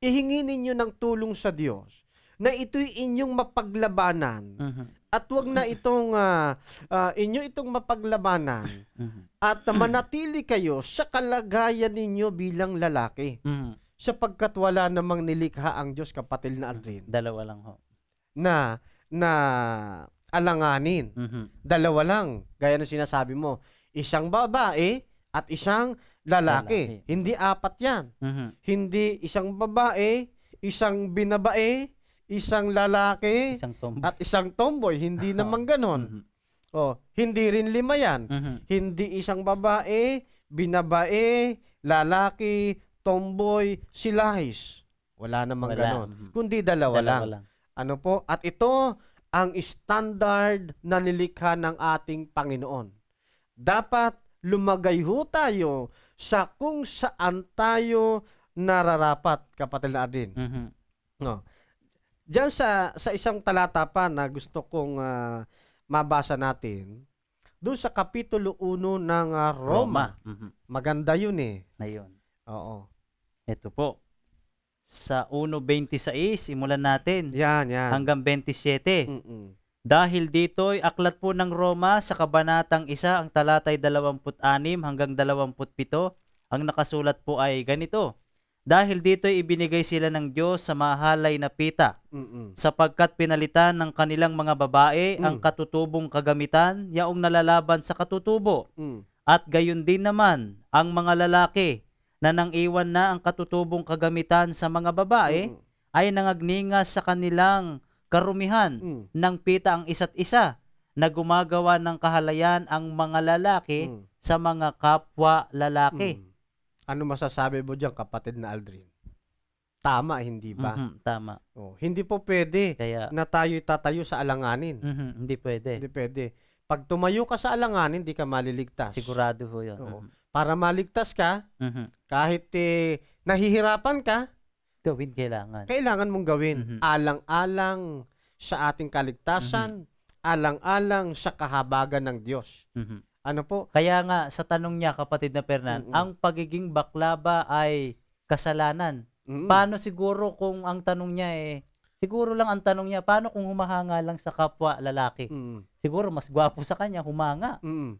ihingi ninyo ng tulong sa Diyos na ito'y inyong mapaglabanan. Uh-huh. At wag na itong uh, uh, inyo itong mapaglabanan. Uh-huh. At manatili kayo sa kalagayan ninyo bilang lalaki. Uh-huh. Sapagkat wala namang nilikha ang Diyos kapatil na alin. Dalawa lang ho. Na na alanganin. Uh-huh. Dalawa lang. Gaya ng sinasabi mo, isang babae at isang lalaki. lalaki. Hindi apat 'yan. Uh-huh. Hindi isang babae, isang binabae, isang lalaki isang at isang tomboy. Hindi oh. naman ganon. Mm-hmm. Oh, hindi rin lima yan. Mm-hmm. Hindi isang babae, binabae, lalaki, tomboy, silahis. Wala namang Wala. ganon. Mm-hmm. Kundi dalawa, dalawa lang. lang. Ano po? At ito ang standard na nilikha ng ating Panginoon. Dapat lumagay ho tayo sa kung saan tayo nararapat, kapatid na din. Mm-hmm. No. Diyan sa sa isang talata pa na gusto kong uh, mabasa natin, doon sa kapitulo 1 ng uh, Roma. Roma. Mm-hmm. Maganda 'yun eh. Na 'yun. Oo. Ito po. Sa 1:26 simulan natin. Yan, yan. Hanggang 27. Mm-mm. Dahil dito ay aklat po ng Roma sa kabanatang isa ang talatay 26 hanggang 27 ang nakasulat po ay ganito. Dahil dito ibinigay sila ng Diyos sa mahalay na pita, Mm-mm. sapagkat pinalitan ng kanilang mga babae mm. ang katutubong kagamitan yaong nalalaban sa katutubo. Mm. At gayon din naman ang mga lalaki na nang iwan na ang katutubong kagamitan sa mga babae, mm. ay nangagninga sa kanilang karumihan mm. ng pita ang isa't isa na gumagawa ng kahalayan ang mga lalaki mm. sa mga kapwa lalaki. Mm ano masasabi mo diyan kapatid na Aldrin? Tama, hindi ba? Mm-hmm, tama. Oh, hindi po pwede Kaya... na tayo tatayo sa alanganin. Mm-hmm, hindi pwede. Hindi pwede. Pag tumayo ka sa alanganin, hindi ka maliligtas. Sigurado po yun. Oo. Mm-hmm. Para maligtas ka, mm-hmm. kahit eh, nahihirapan ka, gawin kailangan. Kailangan mong gawin. Mm-hmm. Alang-alang sa ating kaligtasan, mm-hmm. alang-alang sa kahabagan ng Diyos. Mm-hmm. Ano po? Kaya nga, sa tanong niya, kapatid na Fernan, mm-hmm. ang pagiging bakla ba ay kasalanan? Mm-hmm. Paano siguro kung ang tanong niya eh, siguro lang ang tanong niya, paano kung humahanga lang sa kapwa lalaki? Mm-hmm. Siguro mas gwapo sa kanya, humanga. Mm-hmm.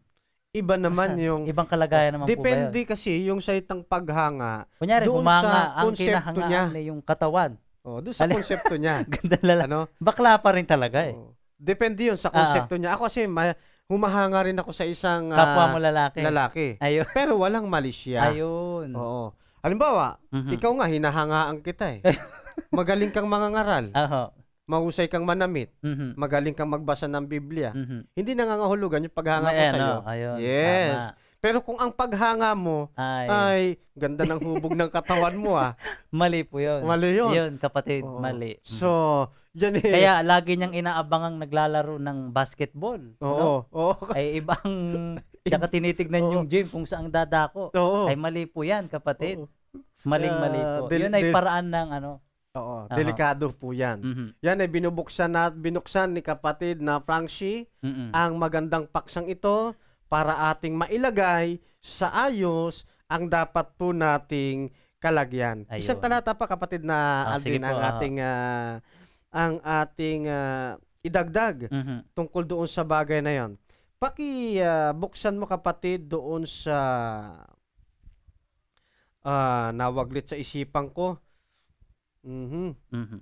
Iba naman Kasan? yung... Ibang kalagayan naman depende po ba yun? kasi yung sa saitang paghanga, Kunyari, doon humanga, sa ang konsepto niya. yung katawan. Oh, doon sa konsepto niya. Ganda lala. Ano? Bakla pa rin talaga eh. Oh. Depende yun sa ah, ah. konsepto uh-huh. niya. Ako kasi ma- humahanga rin ako sa isang uh, kapwa mo lalaki. Lalaki. Ayun. Pero walang mali siya. Ayun. Oo. Halimbawa, mm-hmm. ikaw nga hinahangaan kita eh. Magaling kang mangangaral. Oo. Mahusay kang manamit. Mm-hmm. Magaling kang magbasa ng Biblia. Mm-hmm. Hindi nangangahulugan yung paghanga ko sa iyo. Ano? Yes. Tama. Pero kung ang paghanga mo ay, ay ganda ng hubog ng katawan mo ah. Mali po yun. Mali yun. Yun kapatid, Oo. mali. So, yan eh. Kaya lagi niyang inaabangang naglalaro ng basketball. Oo. Ano? Oo. Ay ibang saka tinitignan Oo. yung gym kung saan dadako. Oo. Ay mali po 'yan kapatid. Oo. Maling-mali ah, po. Uh, del- 'Yon ay del- paraan ng ano, Oo, uh-huh. delikado po 'yan. Mm-hmm. Yan ay binubuksan na binuksan ni kapatid na Frankie mm-hmm. ang magandang paksang ito para ating mailagay sa ayos ang dapat po nating kalagyan. Ayun. Isang talata pa kapatid na oh, Alvin ah. Ah, ang ating uh, ang ating uh, idagdag mm-hmm. tungkol doon sa bagay na 'yon. Paki uh, buksan mo kapatid doon sa uh, nawaglit sa isipan ko. Mhm. mhm.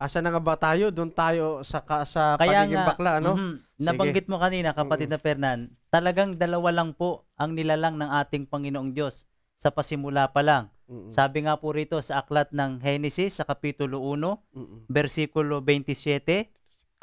Asa na nga ba tayo? Doon tayo sa, ka, sa Kaya pagiging nga, bakla, ano? Mm-hmm. Nabanggit mo kanina, kapatid mm-hmm. na Fernan, talagang dalawa lang po ang nilalang ng ating Panginoong Diyos sa pasimula pa lang. Mm-hmm. Sabi nga po rito sa aklat ng Henesis sa Kapitulo 1, mm-hmm. versikulo 27,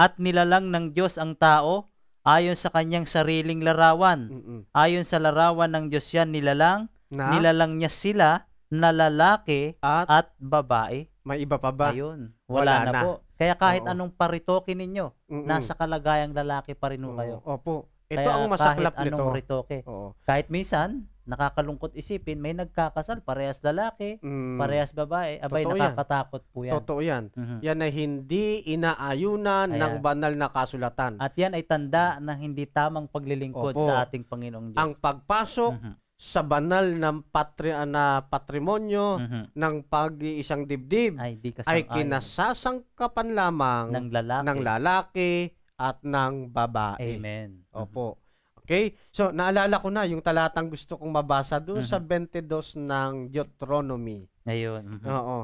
At nilalang ng Diyos ang tao ayon sa kanyang sariling larawan. Mm-hmm. Ayon sa larawan ng Diyos yan nilalang, na? nilalang niya sila na lalaki at, at babae may iba pa ba? Ayun. Wala, wala na. na. po. Kaya kahit Oo. anong paritoke ninyo, Mm-mm. nasa kalagayang lalaki pa rin kayo. Opo. Ito Kaya ang masaklap kahit nito. anong ritoke. Oo. Kahit minsan, nakakalungkot isipin, may nagkakasal, parehas lalaki, Mm, parehas babae, abay Totoo yan. nakakatakot po yan. Totoo yan. Mhm. Yan ay hindi inaayunan ng banal na kasulatan. At yan ay tanda ng hindi tamang paglilingkod Opo. sa ating Panginoong Diyos. Ang pagpasok Mhm sa banal ng patria ah, na patrimonyo mm-hmm. ng pag-iisang dibdib ay, di ay kinasasangkapan lamang ng lalaki. ng lalaki at ng babae. Amen. Opo. Mm-hmm. Okay? So, naalala ko na yung talatang gusto kong mabasa doon mm-hmm. sa 22 mhm. ng Deuteronomy. Ayun. Mm-hmm. Oo.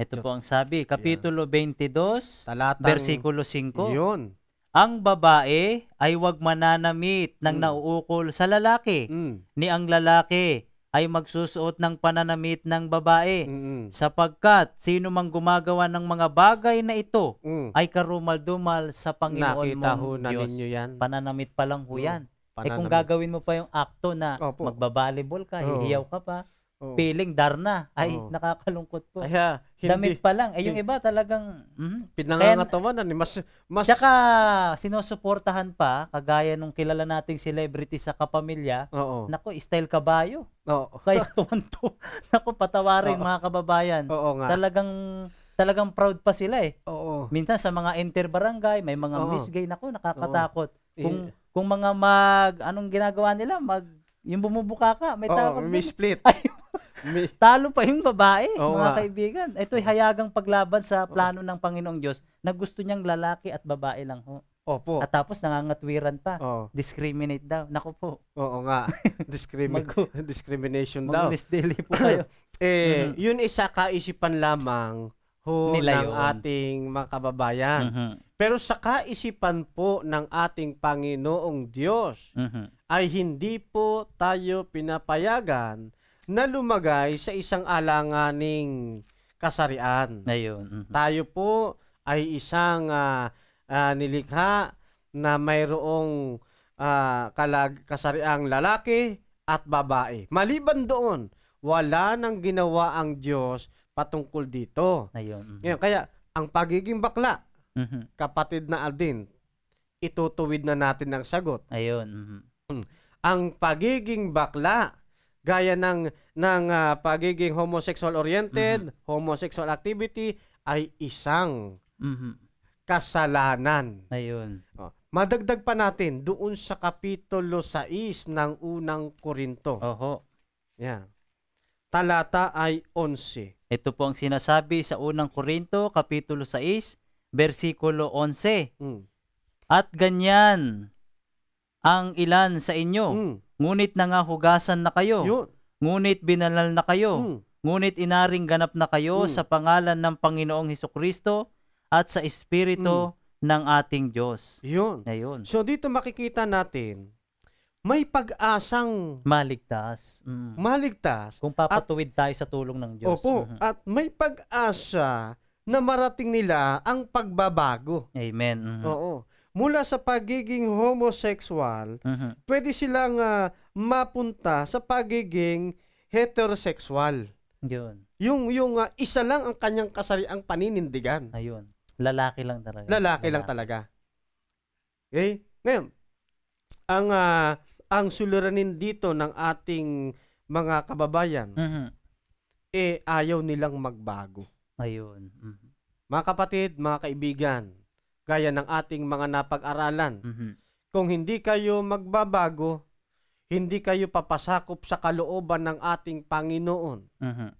Ito po ang sabi, Kapitulo 22, talatang, versikulo 5. Yun ang babae ay wag mananamit ng mm. nauukol sa lalaki, mm. ni ang lalaki ay magsusuot ng pananamit ng babae, mm-hmm. sapagkat sino mang gumagawa ng mga bagay na ito mm. ay karumal-dumal sa Panginoon Nakita mong ho na Diyos. ninyo yan. Pananamit pa lang ho mm. yan. Pananamit. Eh kung gagawin mo pa yung akto na Opo. magbabalibol ka, oh. hihiyaw ka pa, Oh. Piling darna. Ay, Oo. nakakalungkot po. Kaya, hindi. Damit pa lang. Eh, yung iba talagang... Mm, mm-hmm. Pinangangatawanan. eh. Mas, mas, Tsaka, sinusuportahan pa, kagaya nung kilala nating celebrity sa kapamilya, oo. nako, style kabayo. Oo. Kaya tuwanto. nako, patawarin Oo. mga kababayan. Oo nga. Talagang, talagang proud pa sila eh. Oo. Minsan sa mga interbarangay, may mga Oo. na ko, nakakatakot. Eh, Kung, kung mga mag, anong ginagawa nila, mag, yung bumubuka ka, may Oo, tawag may din. split. Ay, Talo pa yung babae, Oo mga kaibigan. Ito ay hayagang paglaban sa plano ng Panginoong Diyos na gusto niyang lalaki at babae lang ho. Opo. At tapos nangangatwiran pa. Oo. Discriminate daw. Naku po. Oo nga. Discrimi- Mag- discrimination daw. Mag-miss daily po kayo. eh, Mhm. yun isa kaisipan lamang ho Nila ng yun. ating mga kababayan. Mhm. Pero sa kaisipan po ng ating Panginoong Diyos Mhm. ay hindi po tayo pinapayagan na lumagay sa isang alanganing kasarian. Ayun. Mm-hmm. Tayo po ay isang uh, uh, nilikha na mayroong uh, kalag- kasariang lalaki at babae. Maliban doon, wala nang ginawa ang Diyos patungkol dito. Ayun. Mm-hmm. Ngayon, kaya ang pagiging bakla, mm-hmm. kapatid na Aldin, itutuwid na natin ang sagot. Ayun. Mm-hmm. Ang pagiging bakla gaya ng ng uh, pagiging homosexual oriented, mm-hmm. homosexual activity ay isang mm-hmm. kasalanan. Ayun. Oh. Madagdag pa natin doon sa kapitulo 6 ng unang Korinto. Oho. Yan. Talata ay 11. Ito po ang sinasabi sa unang Korinto, kapitulo 6, versikulo 11. Mm. At ganyan ang ilan sa inyo. Mm Ngunit nangahugasan na kayo. Yun. Ngunit binalal na kayo. Hmm. Ngunit inaring ganap na kayo hmm. sa pangalan ng Panginoong Heso Kristo at sa Espiritu hmm. ng ating Diyos. Yun. Ayun. So dito makikita natin, may pag-asang maligtas. Mm. Maligtas. Kung papatuwid at, tayo sa tulong ng Diyos. Opo. Mm-hmm. At may pag-asa na marating nila ang pagbabago. Amen. Mm-hmm. Oo mula sa pagiging homosexual, uh-huh. pwede silang uh, mapunta sa pagiging heterosexual. Yun. Yung yung uh, isa lang ang kanyang kasariang paninindigan. Ayun. Lalaki lang talaga. Lalaki, Lalaki. lang talaga. Okay? Eh, ngayon, ang uh, ang suliranin dito ng ating mga kababayan mm-hmm. eh ayaw nilang magbago. Ayun. Mm-hmm. Mga kapatid, mga kaibigan, gaya ng ating mga napag-aralan. Mm-hmm. Kung hindi kayo magbabago, hindi kayo papasakop sa kalooban ng ating Panginoon. Mm-hmm.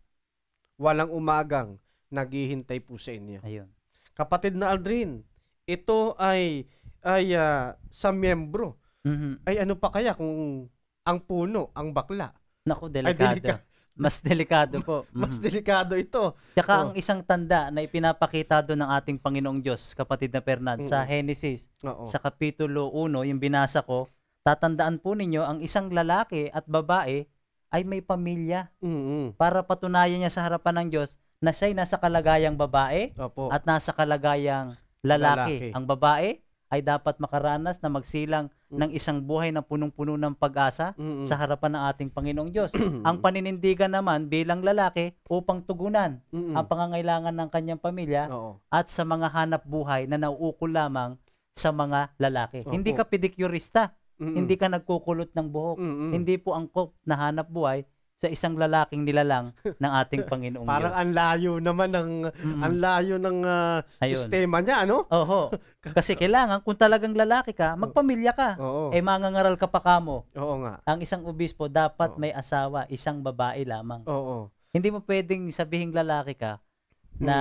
Walang umagang naghihintay po sa inyo. Ayun. Kapatid na Aldrin, ito ay ay uh, sa miyembro. Mm-hmm. Ay ano pa kaya kung ang puno, ang bakla. Nako, delikado. Ay, delika- mas delikado po. Mas delikado ito. Tsaka oh. ang isang tanda na ipinapakita doon ng ating Panginoong Diyos, kapatid na Fernand, mm-hmm. sa Genesis, Oo. sa Kapitulo 1, yung binasa ko, tatandaan po ninyo, ang isang lalaki at babae ay may pamilya mm-hmm. para patunayan niya sa harapan ng Diyos na siya'y nasa kalagayang babae Opo. at nasa kalagayang lalaki. lalaki. Ang babae ay dapat makaranas na magsilang mm ng isang buhay na punong-puno ng pag-asa mm-hmm. sa harapan ng ating Panginoong Diyos. ang paninindigan naman bilang lalaki upang tugunan mm-hmm. ang pangangailangan ng kanyang pamilya Oo. at sa mga hanap buhay na nauukol lamang sa mga lalaki. Opo. Hindi ka pedicurista, Mm-hmm. Hindi ka nagkukulot ng buhok. Mm-hmm. Hindi po angkop na hanap buhay sa isang lalaking nilalang ng ating Panginoong Parang Diyos. Parang ang layo naman ng mm-hmm. ang layo ng uh, sistema niya, ano? Oho. Kasi kailangan kung talagang lalaki ka, magpamilya ka. Oo. Eh mangangaral ka pa kamo. Oo nga. Ang isang obispo dapat Oo. may asawa, isang babae lamang. Oo. Hindi mo pwedeng sabihin lalaki ka na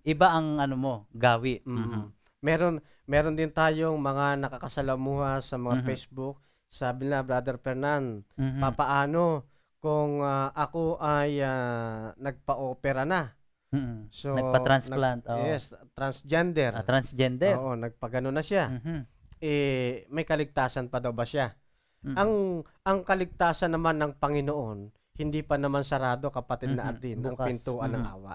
mm. iba ang ano mo, gawi. Mm-hmm. Mm-hmm. Meron meron din tayong mga nakakasalamuha sa mga mm-hmm. Facebook. Sabi na Brother Fernan, mm-hmm. papaano kung uh, ako ay uh, nagpa-opera na. Mm-hmm. So, Nagpa-transplant. Nag, oh. Yes, transgender. Ah, transgender. Oo, nagpagano na siya. Mm-hmm. Eh, may kaligtasan pa daw ba siya? Mm-hmm. Ang ang kaligtasan naman ng Panginoon, hindi pa naman sarado kapatid mm-hmm. na Adin bukas. ang pintuan mm-hmm. ng awa.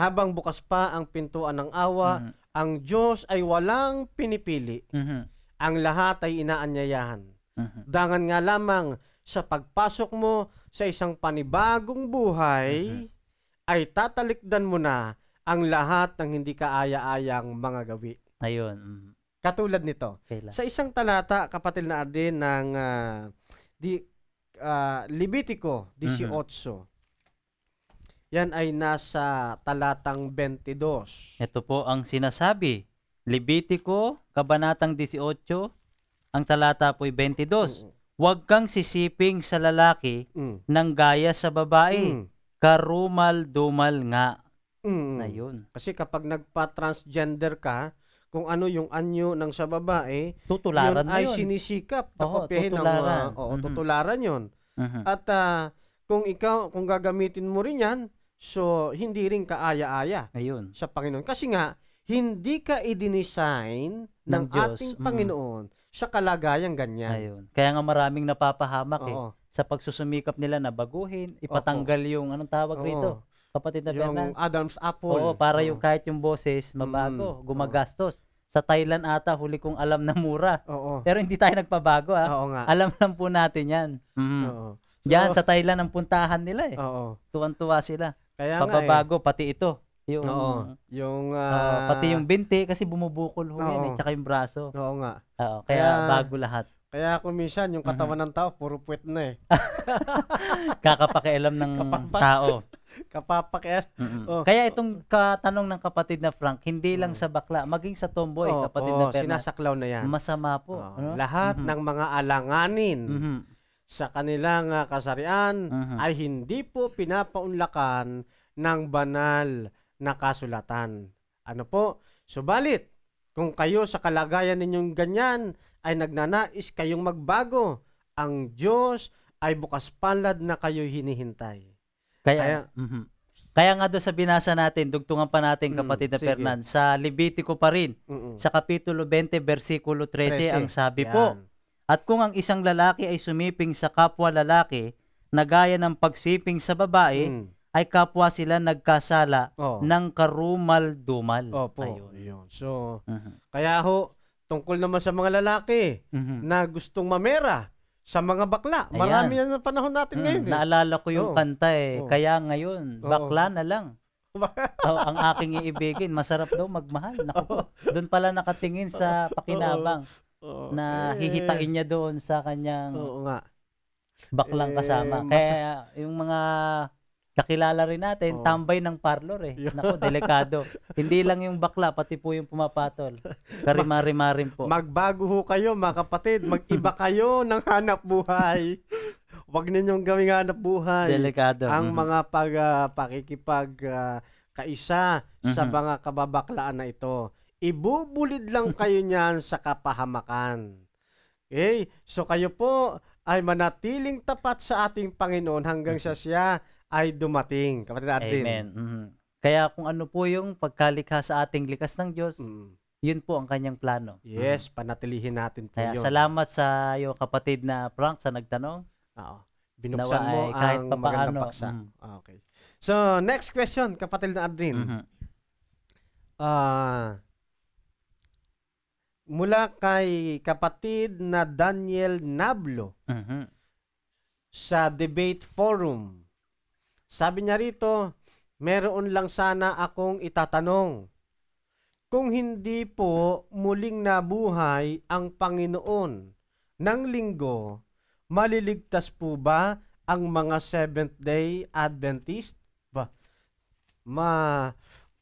Habang bukas pa ang pintuan ng awa, mm-hmm. ang Diyos ay walang pinipili. Mm-hmm. Ang lahat ay inaanyayahan. Mm-hmm. Dangan nga lamang sa pagpasok mo sa isang panibagong buhay, mm-hmm. ay tatalikdan mo na ang lahat ng hindi kaaya-ayang mga gawi. Ayun. Mm. Katulad nito. Kailan? Sa isang talata, kapatid na din ng uh, di, uh, ah, Libitico 18. Mm-hmm. Yan ay nasa talatang 22. Ito po ang sinasabi. Libitico, Kabanatang 18, ang talata po ay 22. Mm-hmm. Huwag kang sisiping sa lalaki mm. ng gaya sa babae. Mm. Karumal-dumal nga. Mm. Na yun. Kasi kapag nagpa-transgender ka, kung ano yung anyo ng sa babae, tutularan yun ay sinisikap na oo, kopyahin tutularan. ng uh, oo, mm-hmm. tutularan yun. Mm-hmm. At uh, kung ikaw kung gagamitin mo rin 'yan, so hindi rin kaaya-aya Ayun. sa Panginoon. Kasi nga hindi ka i-design ng, ng Diyos. ating mm-hmm. Panginoon siya kalagayang ganyan. Ayun. Kaya nga maraming napapahamak eh. Oo. eh sa pagsusumikap nila na baguhin, ipatanggal Opo. yung anong tawag Oo. rito? Kapatid na Yung Adam's apple. Oo, para yung Oo. kahit yung boses mm. mabago, Mm. gumagastos. Sa Thailand ata huli kong alam na mura. Oo. Pero hindi tayo nagpabago ah. Oo nga. Alam lang po natin 'yan. Mhm. Oo. So, yan sa Thailand ang puntahan nila eh. Oo. Tuwan-tuwa sila. Kaya nga eh. pati ito. Yung, Oo. Yung, ah, ah, pati yung binti kasi bumubukol ho yan, at eh, saka yung braso. Oo nga. Oo, kaya Kaya- bago lahat. Kaya kung minsan, yung katawan mm-hmm. ng tao, puro puwet na eh. Kakapakialam ng Kapakpak. tao. Kapapakyat. Mm-mm. Oh. Kaya itong katanong ng kapatid na Frank, hindi lang Mm. sa bakla, maging sa tomboy, Oo, oh, kapatid oh, na oo, sinasaklaw na yan. Masama po. Oo, ano? Lahat Mhm. ng mga alanganin Mhm. sa kanilang ah, kasarian Mhm. ay hindi po pinapaunlakan ng banal na kasulatan. Ano po? Subalit, kung kayo sa kalagayan ninyong ganyan ay nagnanais kayong magbago, ang Diyos ay bukas palad na kayo hinihintay. Kaya, Kaya mm-hmm. Kaya nga doon sa binasa natin, dugtungan pa natin mm, kapatid mm, na Fernan, sa Levitico pa rin, Mm-mm. sa Kapitulo 20, versikulo 13, 13. ang sabi Yan. po, At kung ang isang lalaki ay sumiping sa kapwa lalaki, na gaya ng pagsiping sa babae, mm ay kapwa sila nagkasala oh. ng karumal-dumal. Opo. Ayun. So, uh-huh. kaya ho, tungkol naman sa mga lalaki uh-huh. na gustong mamera sa mga bakla. Ayan. Marami na panahon natin mm, ngayon. Eh. Naalala ko yung oh. kanta eh. Oh. Kaya ngayon, bakla oh. na lang. oh, ang aking iibigin, masarap daw magmahal. Naku, oh. doon pala nakatingin sa pakinabang oh. Oh. na eh. hihitain niya doon sa kanyang Oo nga. baklang eh, kasama. Kaya yung mga kakilala rin natin, Oo. tambay ng parlor eh. Yun. Nako, delikado. Hindi lang yung bakla, pati po yung pumapatol. Karimari-marin po. Magbago ho kayo mga kapatid. Mag-iba kayo ng hanap buhay. Huwag ninyong gawing hanap buhay. Delikado. Ang mm-hmm. mga pag, uh, pakikipag uh, kaisa mm-hmm. sa mga kababaklaan na ito. Ibubulid lang kayo niyan sa kapahamakan. Okay? So kayo po ay manatiling tapat sa ating Panginoon hanggang mm-hmm. sa siya ay dumating. Kapatid Adrin. Amen. Mm-hmm. Kaya kung ano po yung pagkalikha sa ating likas ng Diyos, mm. yun po ang kanyang plano. Yes, mm. panatilihin natin po Kaya yun. salamat sa iyo kapatid na Frank sa nagtanong. Oo. Binuksan mo ay, kahit ang papaano. magandang paksa. Mm. Okay. So, next question, kapatid na Adrin. Mm-hmm. Uh, mula kay kapatid na Daniel Nablo mm-hmm. sa debate forum sabi niya rito, meron lang sana akong itatanong. Kung hindi po muling nabuhay ang Panginoon ng linggo, maliligtas po ba ang mga Seventh-day Adventist? Ba, ma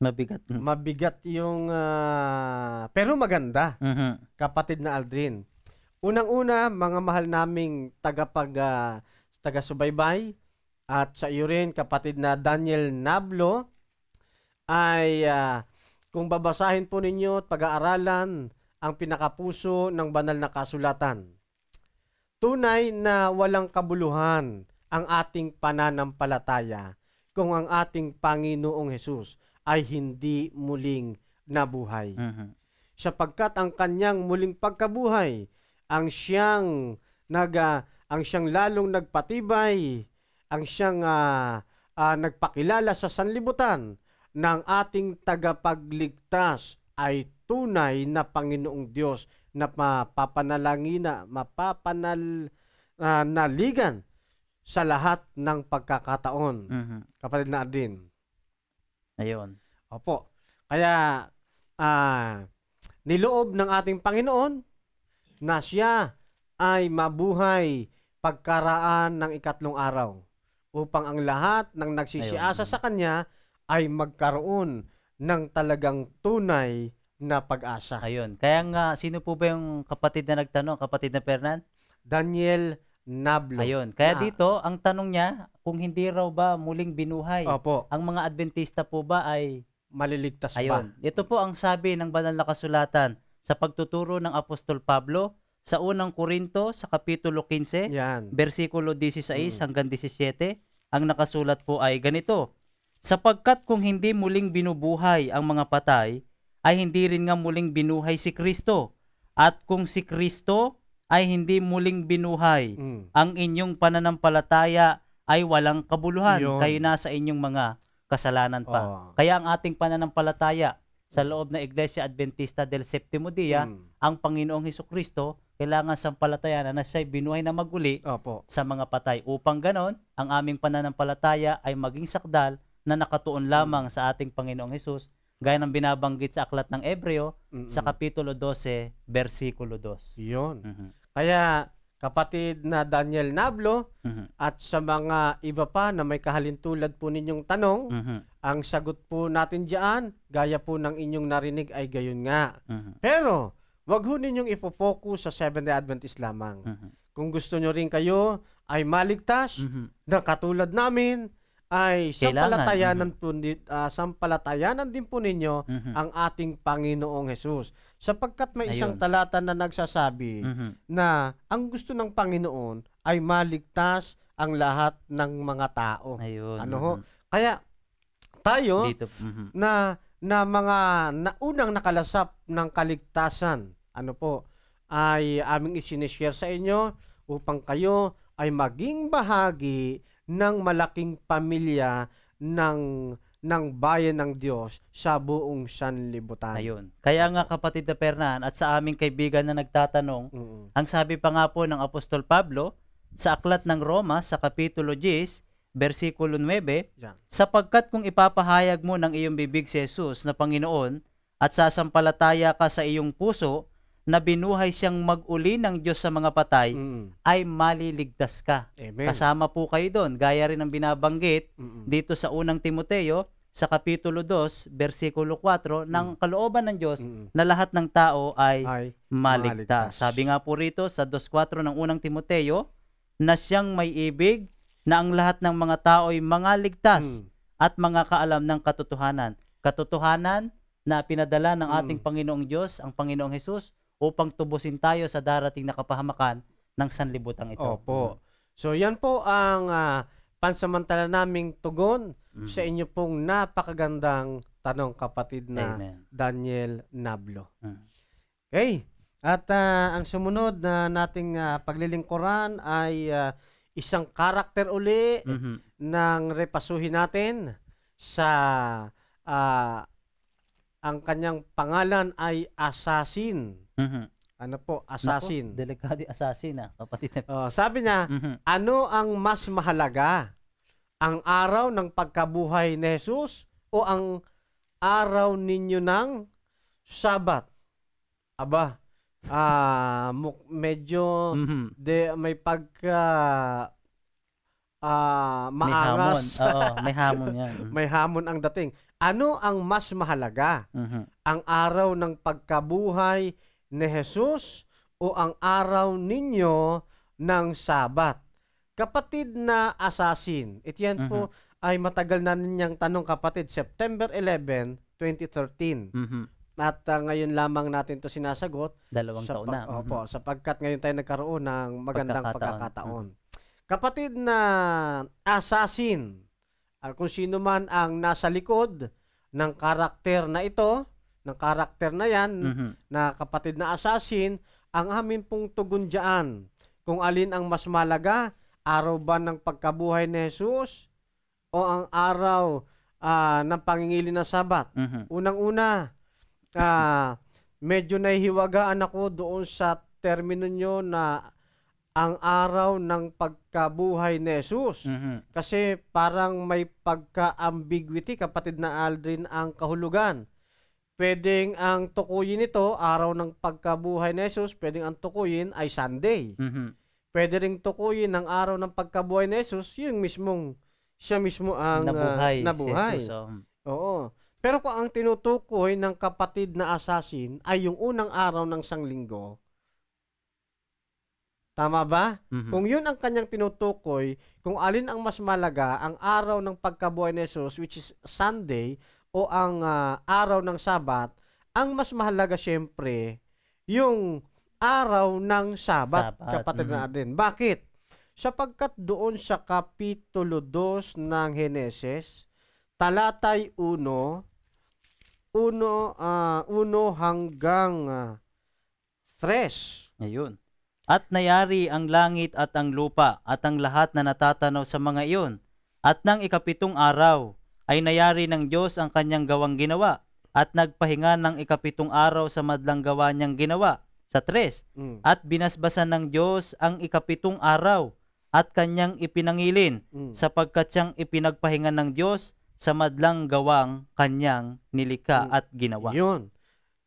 mabigat. Hmm. Mabigat yung uh, pero maganda. Uh-huh. Kapatid na Aldrin. Unang-una, mga mahal naming tagapag uh, taga-subaybay, at sa iyo rin kapatid na Daniel Nablo ay uh, kung babasahin po ninyo at pag-aaralan ang pinakapuso ng banal na kasulatan. Tunay na walang kabuluhan ang ating pananampalataya kung ang ating Panginoong Hesus ay hindi muling nabuhay. Uh-huh. Sapagkat ang kanyang muling pagkabuhay ang siyang naga ah, ang siyang lalong nagpatibay ang siyang uh, uh, nagpakilala sa sanlibutan ng ating tagapagligtas ay tunay na Panginoong Diyos na mapapanalangina, mapapanal uh, naligan sa lahat ng pagkakataon. Mm-hmm. Kapatid na din. Ayun. Opo. Kaya uh, niloob ng ating Panginoon na siya ay mabuhay pagkaraan ng ikatlong araw upang ang lahat ng nagsisiasa Ayun. sa kanya ay magkaroon ng talagang tunay na pag-asa. Ayun. Kaya nga, sino po ba yung kapatid na nagtanong, kapatid na Fernand? Daniel Nablo. Ayun. Kaya ah. dito, ang tanong niya, kung hindi raw ba muling binuhay, Opo. ang mga Adventista po ba ay maliligtas Ayun. ba? Ito po ang sabi ng banal na kasulatan sa pagtuturo ng Apostol Pablo sa unang Korinto sa kapitulo 15, Yan. versikulo 16 mm. hanggang 17, ang nakasulat po ay ganito. Sapagkat kung hindi muling binubuhay ang mga patay, ay hindi rin nga muling binuhay si Kristo. At kung si Kristo ay hindi muling binuhay, mm. ang inyong pananampalataya ay walang kabuluhan. Yun. Kayo na sa inyong mga kasalanan pa. Oh. Kaya ang ating pananampalataya sa loob ng Iglesia Adventista del Septimo Dia, mm. ang Panginoong Heso Kristo kailangan sampalatayanan na siya'y binuhay na maguli Opo. sa mga patay. Upang ganon, ang aming pananampalataya ay maging sakdal na nakatuon lamang mm. sa ating Panginoong Hesus gaya ng binabanggit sa aklat ng Ebreo mm-hmm. sa kapitulo 12 versikulo 2. 'Yon. Mm-hmm. Kaya kapatid na Daniel Nablo mm-hmm. at sa mga iba pa na may kahalintulad po ninyong tanong, mm-hmm. ang sagot po natin diyan, gaya po ng inyong narinig ay gayon nga. Mm-hmm. Pero wag ho ninyong ifo-focus sa Seventh-day Adventist lamang. Mm-hmm. Kung gusto nyo rin kayo ay maligtas mm-hmm. na katulad namin, ay sampalatayanan mhm. po ni, uh, sampalatayanan din po ninyo mm-hmm. ang ating Panginoong Hesus sapagkat may Ayun. isang talata na nagsasabi mm-hmm. na ang gusto ng Panginoon ay maligtas ang lahat ng mga tao. Ayun. Ano mm-hmm. ho? Mhm. Kaya tayo Dito, mm-hmm. na na mga naunang nakalasap ng kaligtasan, ano po, ay aming isinishare sa inyo upang kayo ay maging bahagi ng malaking pamilya ng ng bayan ng Diyos sa buong sanlibutan. Ayun. Kaya nga kapatid na Pernan at sa aming kaibigan na nagtatanong, mm-hmm. ang sabi pa nga po ng Apostol Pablo sa aklat ng Roma sa Kapitulo 10, versikulo 9, yeah. sapagkat kung ipapahayag mo ng iyong bibig si Jesus na Panginoon at sasampalataya ka sa iyong puso na binuhay siyang mag-uli ng Diyos sa mga patay, mm. ay maliligtas ka. Amen. Kasama po kayo doon. Gaya rin ang binabanggit Mm-mm. dito sa unang Timoteo, sa Kapitulo 2, versikulo 4, mm. ng kalooban ng Diyos mm. na lahat ng tao ay, ay maligtas. maligtas. Sabi nga po rito sa 2.4 ng unang Timoteo, na siyang may ibig na ang lahat ng mga tao ay mga ligtas mm. at mga kaalam ng katotohanan. Katotohanan na pinadala ng mm. ating mm. Panginoong Diyos, ang Panginoong Hesus upang tubusin tayo sa darating na kapahamakan ng sanlibutan ito. Opo. So yan po ang uh, pansamantala naming tugon mm sa inyo pong napakagandang tanong kapatid na Amen. Daniel Nablo. Mm. Okay. At uh, ang sumunod na nating uh, paglilingkuran ay uh, isang karakter uli mm-hmm. ng repasuhin natin sa uh, ang kanyang pangalan ay Assassin. Mm-hmm. Ano po? Assassin. Naku, delikado yung assassin ah, kapatid. Oh, sabi niya, mm-hmm. ano ang mas mahalaga? Ang araw ng pagkabuhay ni Jesus o ang araw ninyo ng Sabat? Aba, ah uh, medyo mm-hmm. de, may pagka uh, ah, maaras. May hamon. Oo, may hamon yan. may hamon ang dating. Ano ang mas mahalaga? Mm-hmm. Ang araw ng pagkabuhay ni Jesus o ang araw ninyo ng Sabat? Kapatid na assassin, Ito yan uh-huh. po mhm. ay matagal na niyang tanong kapatid. September 11, 2013. Uh-huh. At uh, ngayon lamang natin to sinasagot. Dalawang sa, taon na. Uh-huh. Opo, mhm. sapagkat ngayon tayo nagkaroon ng magandang pagkakataon. pagkakataon. Uh-huh. Kapatid na assassin, uh, kung sino man ang nasa likod ng karakter na ito, ng karakter na yan, mm-hmm. na kapatid na assassin, ang amin pong tugon dyan, kung alin ang mas malaga, araw ba ng pagkabuhay ni Jesus o ang araw uh, ng pangingili ng sabat. Mm-hmm. Unang-una, uh, medyo nahihiwagaan ako doon sa termino nyo na ang araw ng pagkabuhay ni Jesus. Mm-hmm. Kasi parang may pagka-ambiguity, kapatid na Aldrin, ang kahulugan pwedeng ang tukuyin ito, araw ng pagkabuhay ni Jesus, pwedeng ang tukuyin ay Sunday. Mm-hmm. Pwede ring tukuyin ang araw ng pagkabuhay ni Jesus, yung mismong, siya mismo ang nabuhay. Uh, nabuhay. Si Jesus, oh. Oo. Pero kung ang tinutukoy ng kapatid na asasin ay yung unang araw ng sanglinggo, Tama ba? Mm-hmm. Kung yun ang kanyang tinutukoy, kung alin ang mas malaga, ang araw ng pagkabuhay ni Jesus, which is Sunday, o ang uh, araw ng Sabat, ang mas mahalaga siyempre yung araw ng Sabat, Sabat. kapatid mm-hmm. natin. Bakit? Sapagkat doon sa Kapitulo 2 ng Henesis, talatay 1, 1, uh, 1 hanggang uh, ah, 3. Ayun. At nayari ang langit at ang lupa at ang lahat na natatanaw sa mga iyon. At nang ikapitong araw, ay nayari ng Diyos ang kanyang gawang ginawa at nagpahinga ng ikapitong araw sa madlang gawa niyang ginawa sa tres mm. at binasbasan ng Diyos ang ikapitong araw at kanyang ipinangilin mm. sapagkat siyang ipinagpahinga ng Diyos sa madlang gawang kanyang nilika mm. at ginawa. Yun.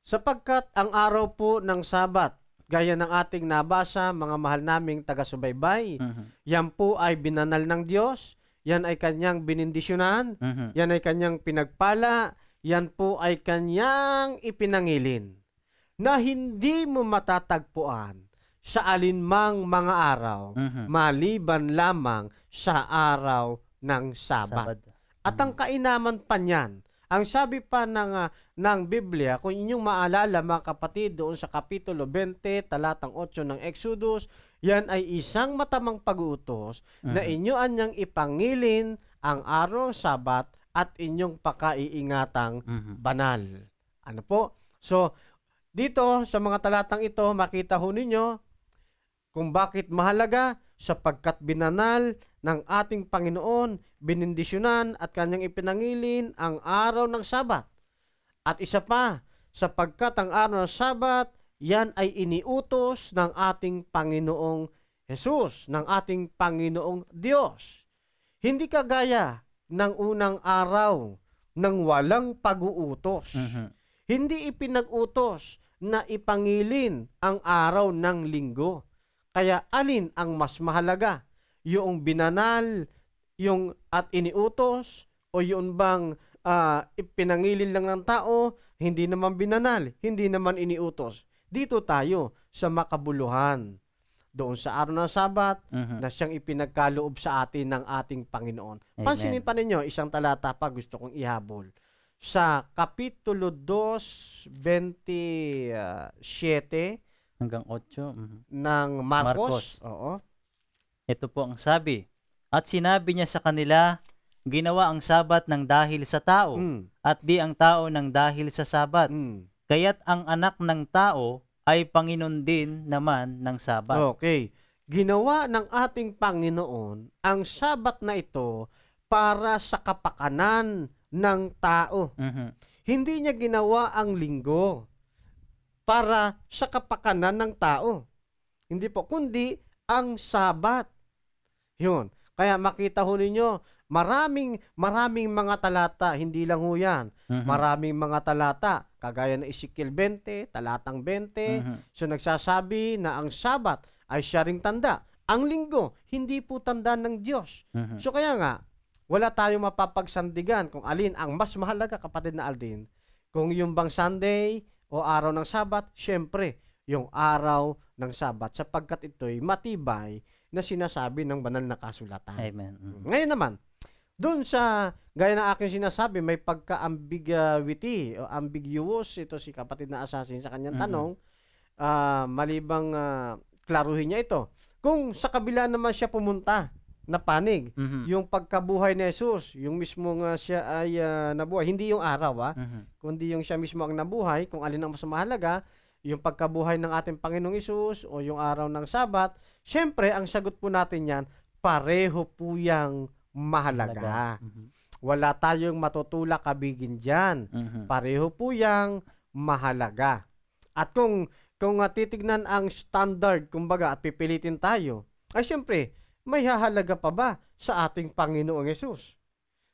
Sapagkat ang araw po ng Sabat, gaya ng ating nabasa, mga mahal naming taga-subaybay, mm-hmm. yan po ay binanal ng Diyos yan ay kanyang binindisyonan, mm-hmm. yan ay kanyang pinagpala, yan po ay kanyang ipinangilin na hindi mo matatagpuan sa alinmang mga araw, mm-hmm. maliban lamang sa araw ng Sabat. Sabad. At ang mm-hmm. kainaman pa niyan, ang sabi pa ng, uh, ng Biblia, kung inyong maalala mga kapatid doon sa Kapitulo 20, talatang 8 ng Exodus, yan ay isang matamang pag-uutos uh-huh. na inyo anyang ipangilin ang araw ng Sabat at inyong pakaiingatang uh-huh. banal. Ano po? So, dito sa mga talatang ito, makita ho ninyo kung bakit mahalaga sapagkat binanal ng ating Panginoon, binindisyonan at kanyang ipinangilin ang araw ng Sabat. At isa pa, sapagkat ang araw ng Sabat yan ay iniutos ng ating Panginoong Jesus, ng ating Panginoong Diyos. Hindi kagaya ng unang araw ng walang pag-uutos. Uh-huh. Hindi ipinag-utos na ipangilin ang araw ng linggo. Kaya alin ang mas mahalaga? Yung binanal, yung at iniutos, o yun bang uh, ipinangilin lang ng tao, hindi naman binanal, hindi naman iniutos dito tayo sa makabuluhan doon sa araw ng Sabat mm-hmm. na siyang ipinagkaloob sa atin ng ating Panginoon. Amen. Pansinin pa ninyo, isang talata pa gusto kong ihabol. Sa Kapitulo 2:27 hanggang 8 mhm. ng Marcos. Marcos. Oo. Ito po ang sabi. At sinabi niya sa kanila, ginawa ang Sabat ng dahil sa tao mm. at di ang tao ng dahil sa Sabat. Mm. Kaya't ang anak ng tao ay Panginoon din naman ng Sabat. Okay. Ginawa ng ating Panginoon ang Sabat na ito para sa kapakanan ng tao. Mm-hmm. Hindi niya ginawa ang linggo para sa kapakanan ng tao. Hindi po, kundi ang Sabat. Yun. Kaya makita ho ninyo, maraming maraming mga talata, hindi lang ho yan. Mm-hmm. Maraming mga talata Kagaya ng Ezekiel 20, talatang 20, mm-hmm. so nagsasabi na ang Sabat ay siya ring tanda. Ang linggo, hindi po tanda ng Diyos. Mm-hmm. So kaya nga, wala tayong mapapagsandigan kung alin ang mas mahalaga, kapatid na Aldin. Kung yung bang Sunday o araw ng Sabat, syempre, yung araw ng Sabat sapagkat ito'y matibay na sinasabi ng banal na kasulatan. Amen. Mm-hmm. Ngayon naman, doon sa, gaya na akin sinasabi, may pagka-ambiguity o ambiguous ito si kapatid na assassin sa kanyang mm-hmm. tanong, uh, ah, malibang uh, ah, klaruhin niya ito. Kung sa kabila naman siya pumunta na panig, mm-hmm. yung pagkabuhay ni Jesus, yung mismo nga siya ay uh, nabuhay, hindi yung araw ah, mm-hmm. kundi yung siya mismo ang nabuhay, kung alin ang mas mahalaga, yung pagkabuhay ng ating Panginoong Isus o yung araw ng Sabat, syempre ang sagot po natin yan, pareho po yung mahalaga. Mm-hmm. Wala tayong matutulak kabigin dyan. Mm-hmm. Pareho po yung mahalaga. At kung kung titignan ang standard, kumbaga, at pipilitin tayo, ay siyempre, may hahalaga pa ba sa ating Panginoong Yesus?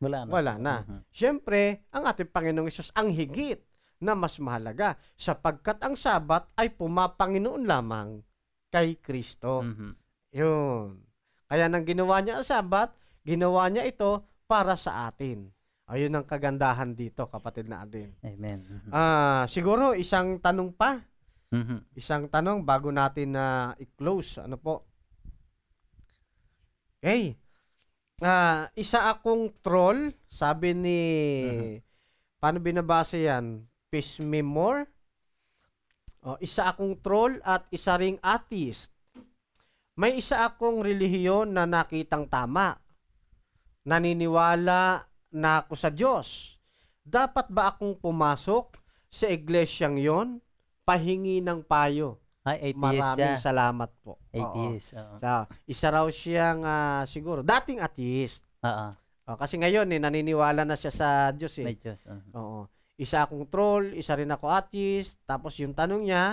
Wala na. Wala na. Uh-huh. Mm-hmm. Siyempre, ang ating Panginoong Yesus ang higit na mas mahalaga sapagkat ang Sabat ay pumapanginoon lamang kay Kristo. Mm-hmm. Yun. Kaya nang ginawa niya ang Sabat, Ginawa niya ito para sa atin. Ayun ang kagandahan dito, kapatid na Adin. Amen. mm Uh, siguro isang tanong pa. Mm-hmm. Isang tanong bago natin na uh, i-close. Ano po? Okay. Uh, isa akong troll, sabi ni... Mm-hmm. Paano binabasa yan? Peace me more? Oh, isa akong troll at isa ring artist. May isa akong relihiyon na nakitang tama naniniwala na ako sa Diyos. Dapat ba akong pumasok sa iglesyang yon? Pahingi ng payo. Ay, atheist Maraming siya. salamat po. Atheist. Oo. So, isa raw siyang uh, siguro, dating atheist. Oo. Oh, kasi ngayon eh, naniniwala na siya sa Diyos eh. May Diyos. Oo. Isa akong troll, isa rin ako atheist. Tapos yung tanong niya,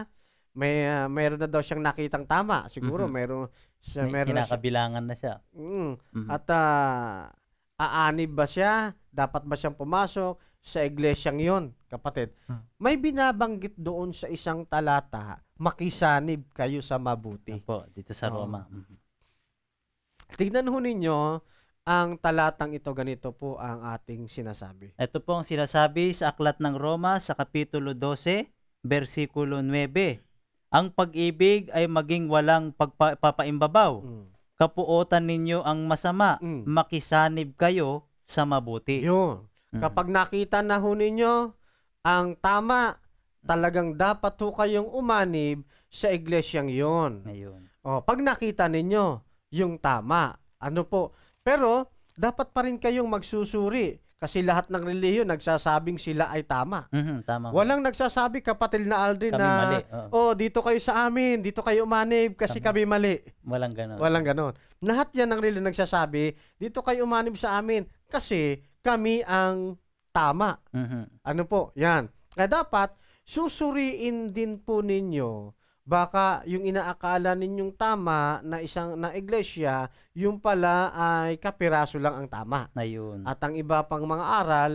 may uh, mayroon na daw siyang nakitang tama. Siguro mm-hmm. mayroon siya may meron kinakabilangan na siya. Mm. Mm-hmm. At uh, aanib ba siya? Dapat ba siyang pumasok sa iglesyang yon, kapatid? Hmm. May binabanggit doon sa isang talata, makisanib kayo sa mabuti. Opo, dito sa Roma. Oh. Tignan ho ninyo, ang talatang ito ganito po ang ating sinasabi. Ito po ang sinasabi sa Aklat ng Roma sa Kapitulo 12, versikulo 9. Ang pag-ibig ay maging walang pagpapaimbabaw. Mm kapuotan ninyo ang masama, mm. makisanib kayo sa mabuti. Yun. Mm. Kapag nakita na ho ninyo ang tama, talagang dapat ho kayong umanib sa iglesyang yon. Ayun. O, pag nakita ninyo yung tama, ano po? Pero, dapat pa rin kayong magsusuri kasi lahat ng relihiyon nagsasabing sila ay tama. Mm-hmm, tama. Walang nagsasabi kapatil na Aldrin kami na mali. oh, dito kayo sa amin, dito kayo umanib kasi kami, kami mali. Walang ganoon. Walang ganoon. Lahat yan ng relihiyon nagsasabi, dito kayo umanib sa amin kasi kami ang tama. Mm-hmm. Ano po? Yan. Kaya dapat susuriin din po ninyo baka yung inaakala ninyong tama na isang na iglesia, yung pala ay kapiraso lang ang tama. Ayun. At ang iba pang mga aral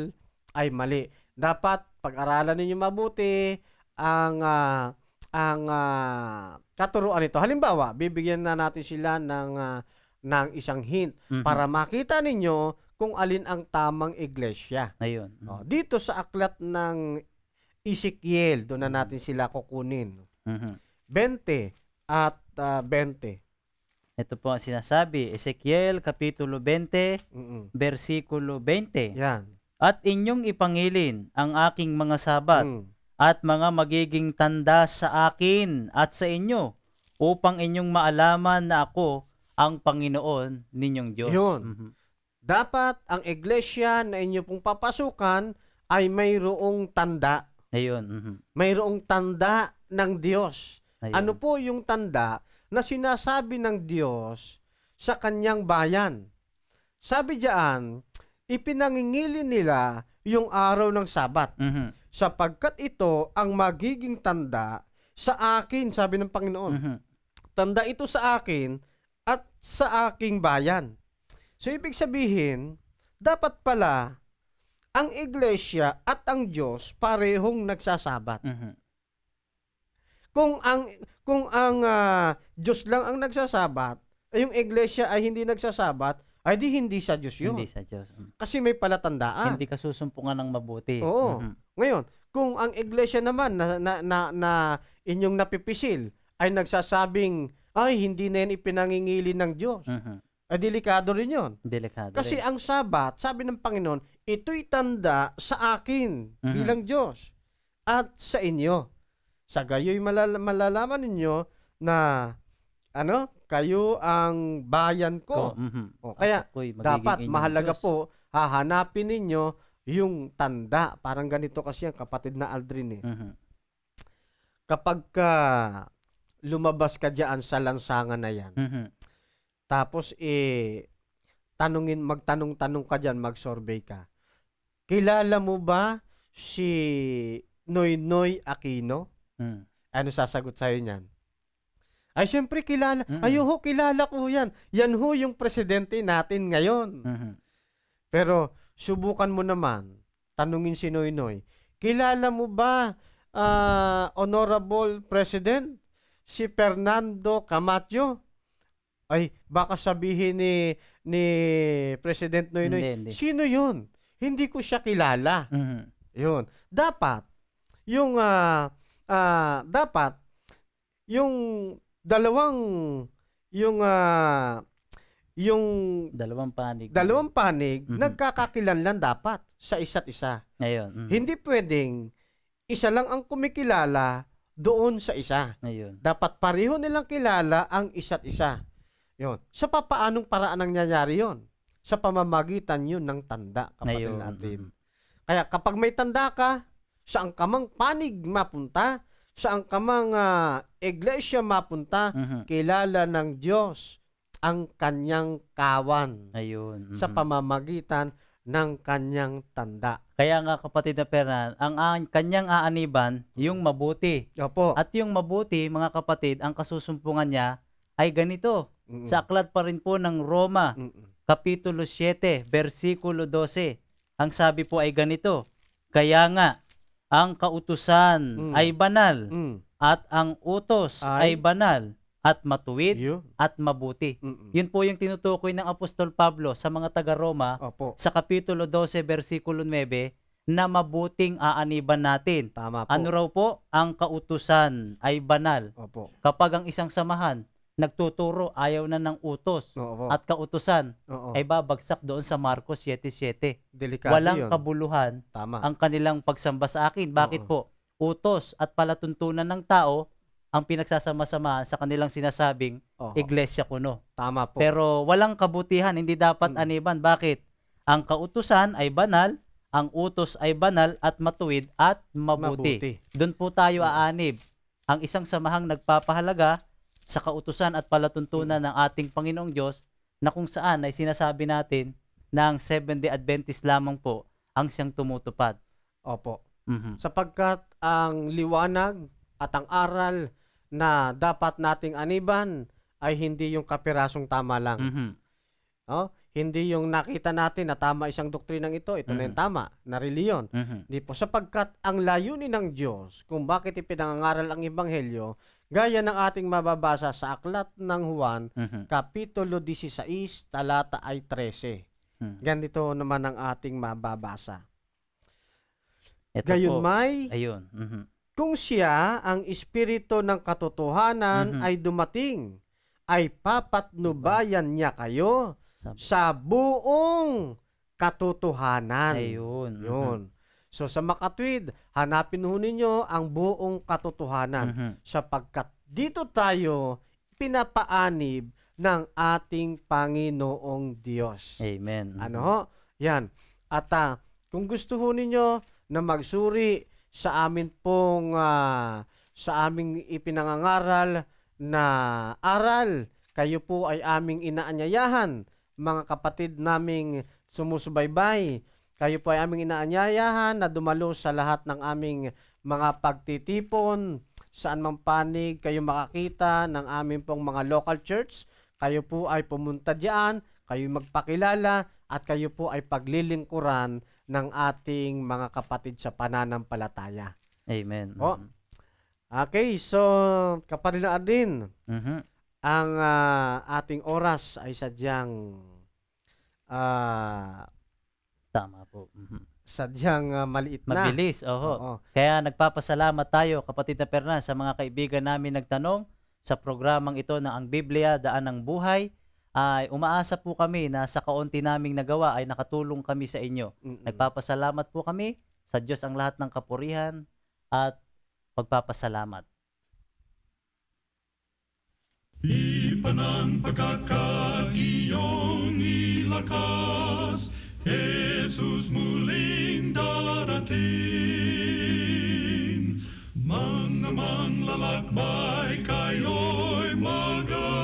ay mali. Dapat pag-aralan ninyo mabuti ang uh, ang uh, katuruan nito. Halimbawa, bibigyan na natin sila ng uh, ng isang hint mm-hmm. para makita ninyo kung alin ang tamang iglesia. Ayun. Mm-hmm. dito sa aklat ng Ezekiel, doon na natin sila kukunin. Mm-hmm. 20 at uh, ah, 20. Ito po ang sinasabi, Ezekiel Kapitulo 20, Mm-mm. versikulo 20. Yan. At inyong ipangilin ang aking mga sabat mm. at mga magiging tanda sa akin at sa inyo upang inyong maalaman na ako ang Panginoon ninyong Diyos. Yun. Mm-hmm. Dapat ang iglesia na inyo pong papasukan ay mayroong tanda. Ayun. Mm-hmm. Mayroong tanda ng Diyos. Ayun. Ano po yung tanda na sinasabi ng Diyos sa kanyang bayan? Sabi diyan, ipinangingili nila yung araw ng Sabat. Mm-hmm. Sapagkat ito ang magiging tanda sa akin, sabi ng Panginoon. Mm-hmm. Tanda ito sa akin at sa aking bayan. So ibig sabihin, dapat pala ang iglesia at ang Diyos parehong nagsasabat. Mm-hmm. Kung ang kung ang uh, Diyos lang ang nagsasabat, eh, yung iglesia ay hindi nagsasabat, ay di hindi sa Diyos yun. Hindi sa Diyos. Mm. Kasi may palatandaan. Hindi kasusumpungan ng mabuti. Oo. Mm-hmm. Ngayon, kung ang iglesia naman na, na, na, na inyong napipisil ay nagsasabing, ay hindi na yan ipinangingili ng Diyos, mm-hmm. ay eh, delikado rin yun. Delikado Kasi rin. ang sabat, sabi ng Panginoon, ito'y tanda sa akin mm-hmm. bilang Diyos at sa inyo. Sa gayoy malala- malalaman ninyo na ano, kayo ang bayan ko. ko oh, mm-hmm. o, oh, kaya dapat mahalaga Diyos. po hahanapin ninyo yung tanda. Parang ganito kasi ang kapatid na Aldrin eh. Mhm. Kapag ka lumabas ka diyan sa lansangan na yan, Mhm. tapos eh tanungin magtanong-tanong ka diyan, mag-survey ka. Kilala mo ba si Noynoy Aquino? Mm. Ano sasagot sa'yo niyan? Ay, syempre kilala. Mm-hmm. Ay, ho, kilala ko yan. Yan ho yung presidente natin ngayon. Mm-hmm. Pero, subukan mo naman. Tanungin si Noy Noy. Kilala mo ba, uh, Honorable President, si Fernando Camacho? Ay, baka sabihin ni ni President Noy Noy, hindi, hindi. sino yun? Hindi ko siya kilala. Mm-hmm. Yun. Dapat, yung... Uh, uh, dapat yung dalawang yung uh, yung dalawang panig dalawang panig mm-hmm. nagkakakilanlan dapat sa isa't isa. Ngayon. Mm-hmm. Hindi pwedeng isa lang ang kumikilala doon sa isa. Ngayon. Dapat pareho nilang kilala ang isa't isa. Yon. Sa papaanong paraan ang nangyayari yon? Sa pamamagitan yun ng tanda, kapatid Ngayon. natin. Mhm. Kaya kapag may tanda ka, saan kamang panig mapunta, saan kamang uh, ah, iglesia mapunta, mm-hmm. kilala ng Diyos ang kanyang kawan Ayun. Mm-hmm. sa pamamagitan ng kanyang tanda. Kaya nga kapatid na Fernan, ang uh, kanyang aaniban, yung mabuti. Opo. At yung mabuti, mga kapatid, ang kasusumpungan niya ay ganito. Mm-mm. Sa aklat pa rin po ng Roma, Mm-mm. Kapitulo 7, versikulo 12, ang sabi po ay ganito, Kaya nga, ang kautusan mm. ay banal mm. at ang utos ay, ay banal at matuwid you? at mabuti. Mm-mm. Yun po yung tinutukoy ng Apostol Pablo sa mga taga-Roma Opo. sa Kapitulo 12, versikulo 9, na mabuting aaniban natin. Tama po. Ano raw po? Ang kautusan ay banal. Opo. Kapag ang isang samahan nagtuturo, ayaw na ng utos Oo. at kautusan, Oo. ay babagsak doon sa Marcos 7.7. Delikado Walang yun. kabuluhan Tama. ang kanilang pagsamba sa akin. Bakit Oo. po? Utos at palatuntunan ng tao ang pinagsasama sama sa kanilang sinasabing Oo. iglesia kuno. Tama po. Pero walang kabutihan, hindi dapat Mm. aniban. Bakit? Ang kautusan ay banal, ang utos ay banal at matuwid at mabuti. Doon po tayo mm. aanib. Ang isang samahang nagpapahalaga sa kautusan at palatuntunan ng ating Panginoong Diyos na kung saan ay sinasabi natin na ang Seventh-day Adventist lamang po ang siyang tumutupad. Opo. Mm-hmm. Sapagkat ang liwanag at ang aral na dapat nating aniban ay hindi yung kapirasong tama lang. Mm-hmm. Oh, hindi yung nakita natin na tama isang doktrinang ito, ito mm-hmm. na yung mhm. tama, na reliyon. Mm-hmm. Di po, sapagkat ang layunin ng Diyos kung bakit ipinangangaral ang Ebanghelyo Gaya ng ating mababasa sa aklat ng Juan, mm-hmm. Kapitulo 16, talata ay 13. Mm-hmm. Ganito naman ang ating mababasa. Ito Gayon may, ayun. Mm-hmm. kung siya ang espiritu ng katotohanan mm-hmm. ay dumating, ay papatnubayan diba? niya kayo sa buong katotohanan. Ayun. Yun. Mm-hmm. So sa Makatwid, hanapin ho ninyo ang buong katotohanan mm-hmm. sapagkat dito tayo pinapaanib ng ating Panginoong Diyos. Amen. Ano ho? Yan. At uh, kung gusto ho ninyo na magsuri sa amin pong uh, sa aming ipinangangaral na aral, kayo po ay aming inaanyayahan, mga kapatid naming sumusubaybay kayo po ay aming inaanyayahan na dumalo sa lahat ng aming mga pagtitipon, saan mang panig kayo makakita ng aming pong mga local church. Kayo po ay pumunta diyan, kayo magpakilala, at kayo po ay paglilingkuran ng ating mga kapatid sa pananampalataya. Amen. O, oh. okay, so kapatid na din, mm-hmm. ang uh, ating oras ay sadyang uh, Tama po. Mm-hmm. Sadyang uh, maliit na. Mabilis, oho. Oo. Kaya nagpapasalamat tayo, kapatid na Perna, sa mga kaibigan namin nagtanong sa programang ito na ang Biblia, Daan ng Buhay. Ay, umaasa po kami na sa kaunti naming nagawa ay nakatulong kami sa inyo. Mm-mm. Nagpapasalamat po kami sa Diyos ang lahat ng kapurihan at pagpapasalamat. Iba ng pagkakaiyong nilakas Jesus muling darating. Mga manlalakbay kayo'y magaling.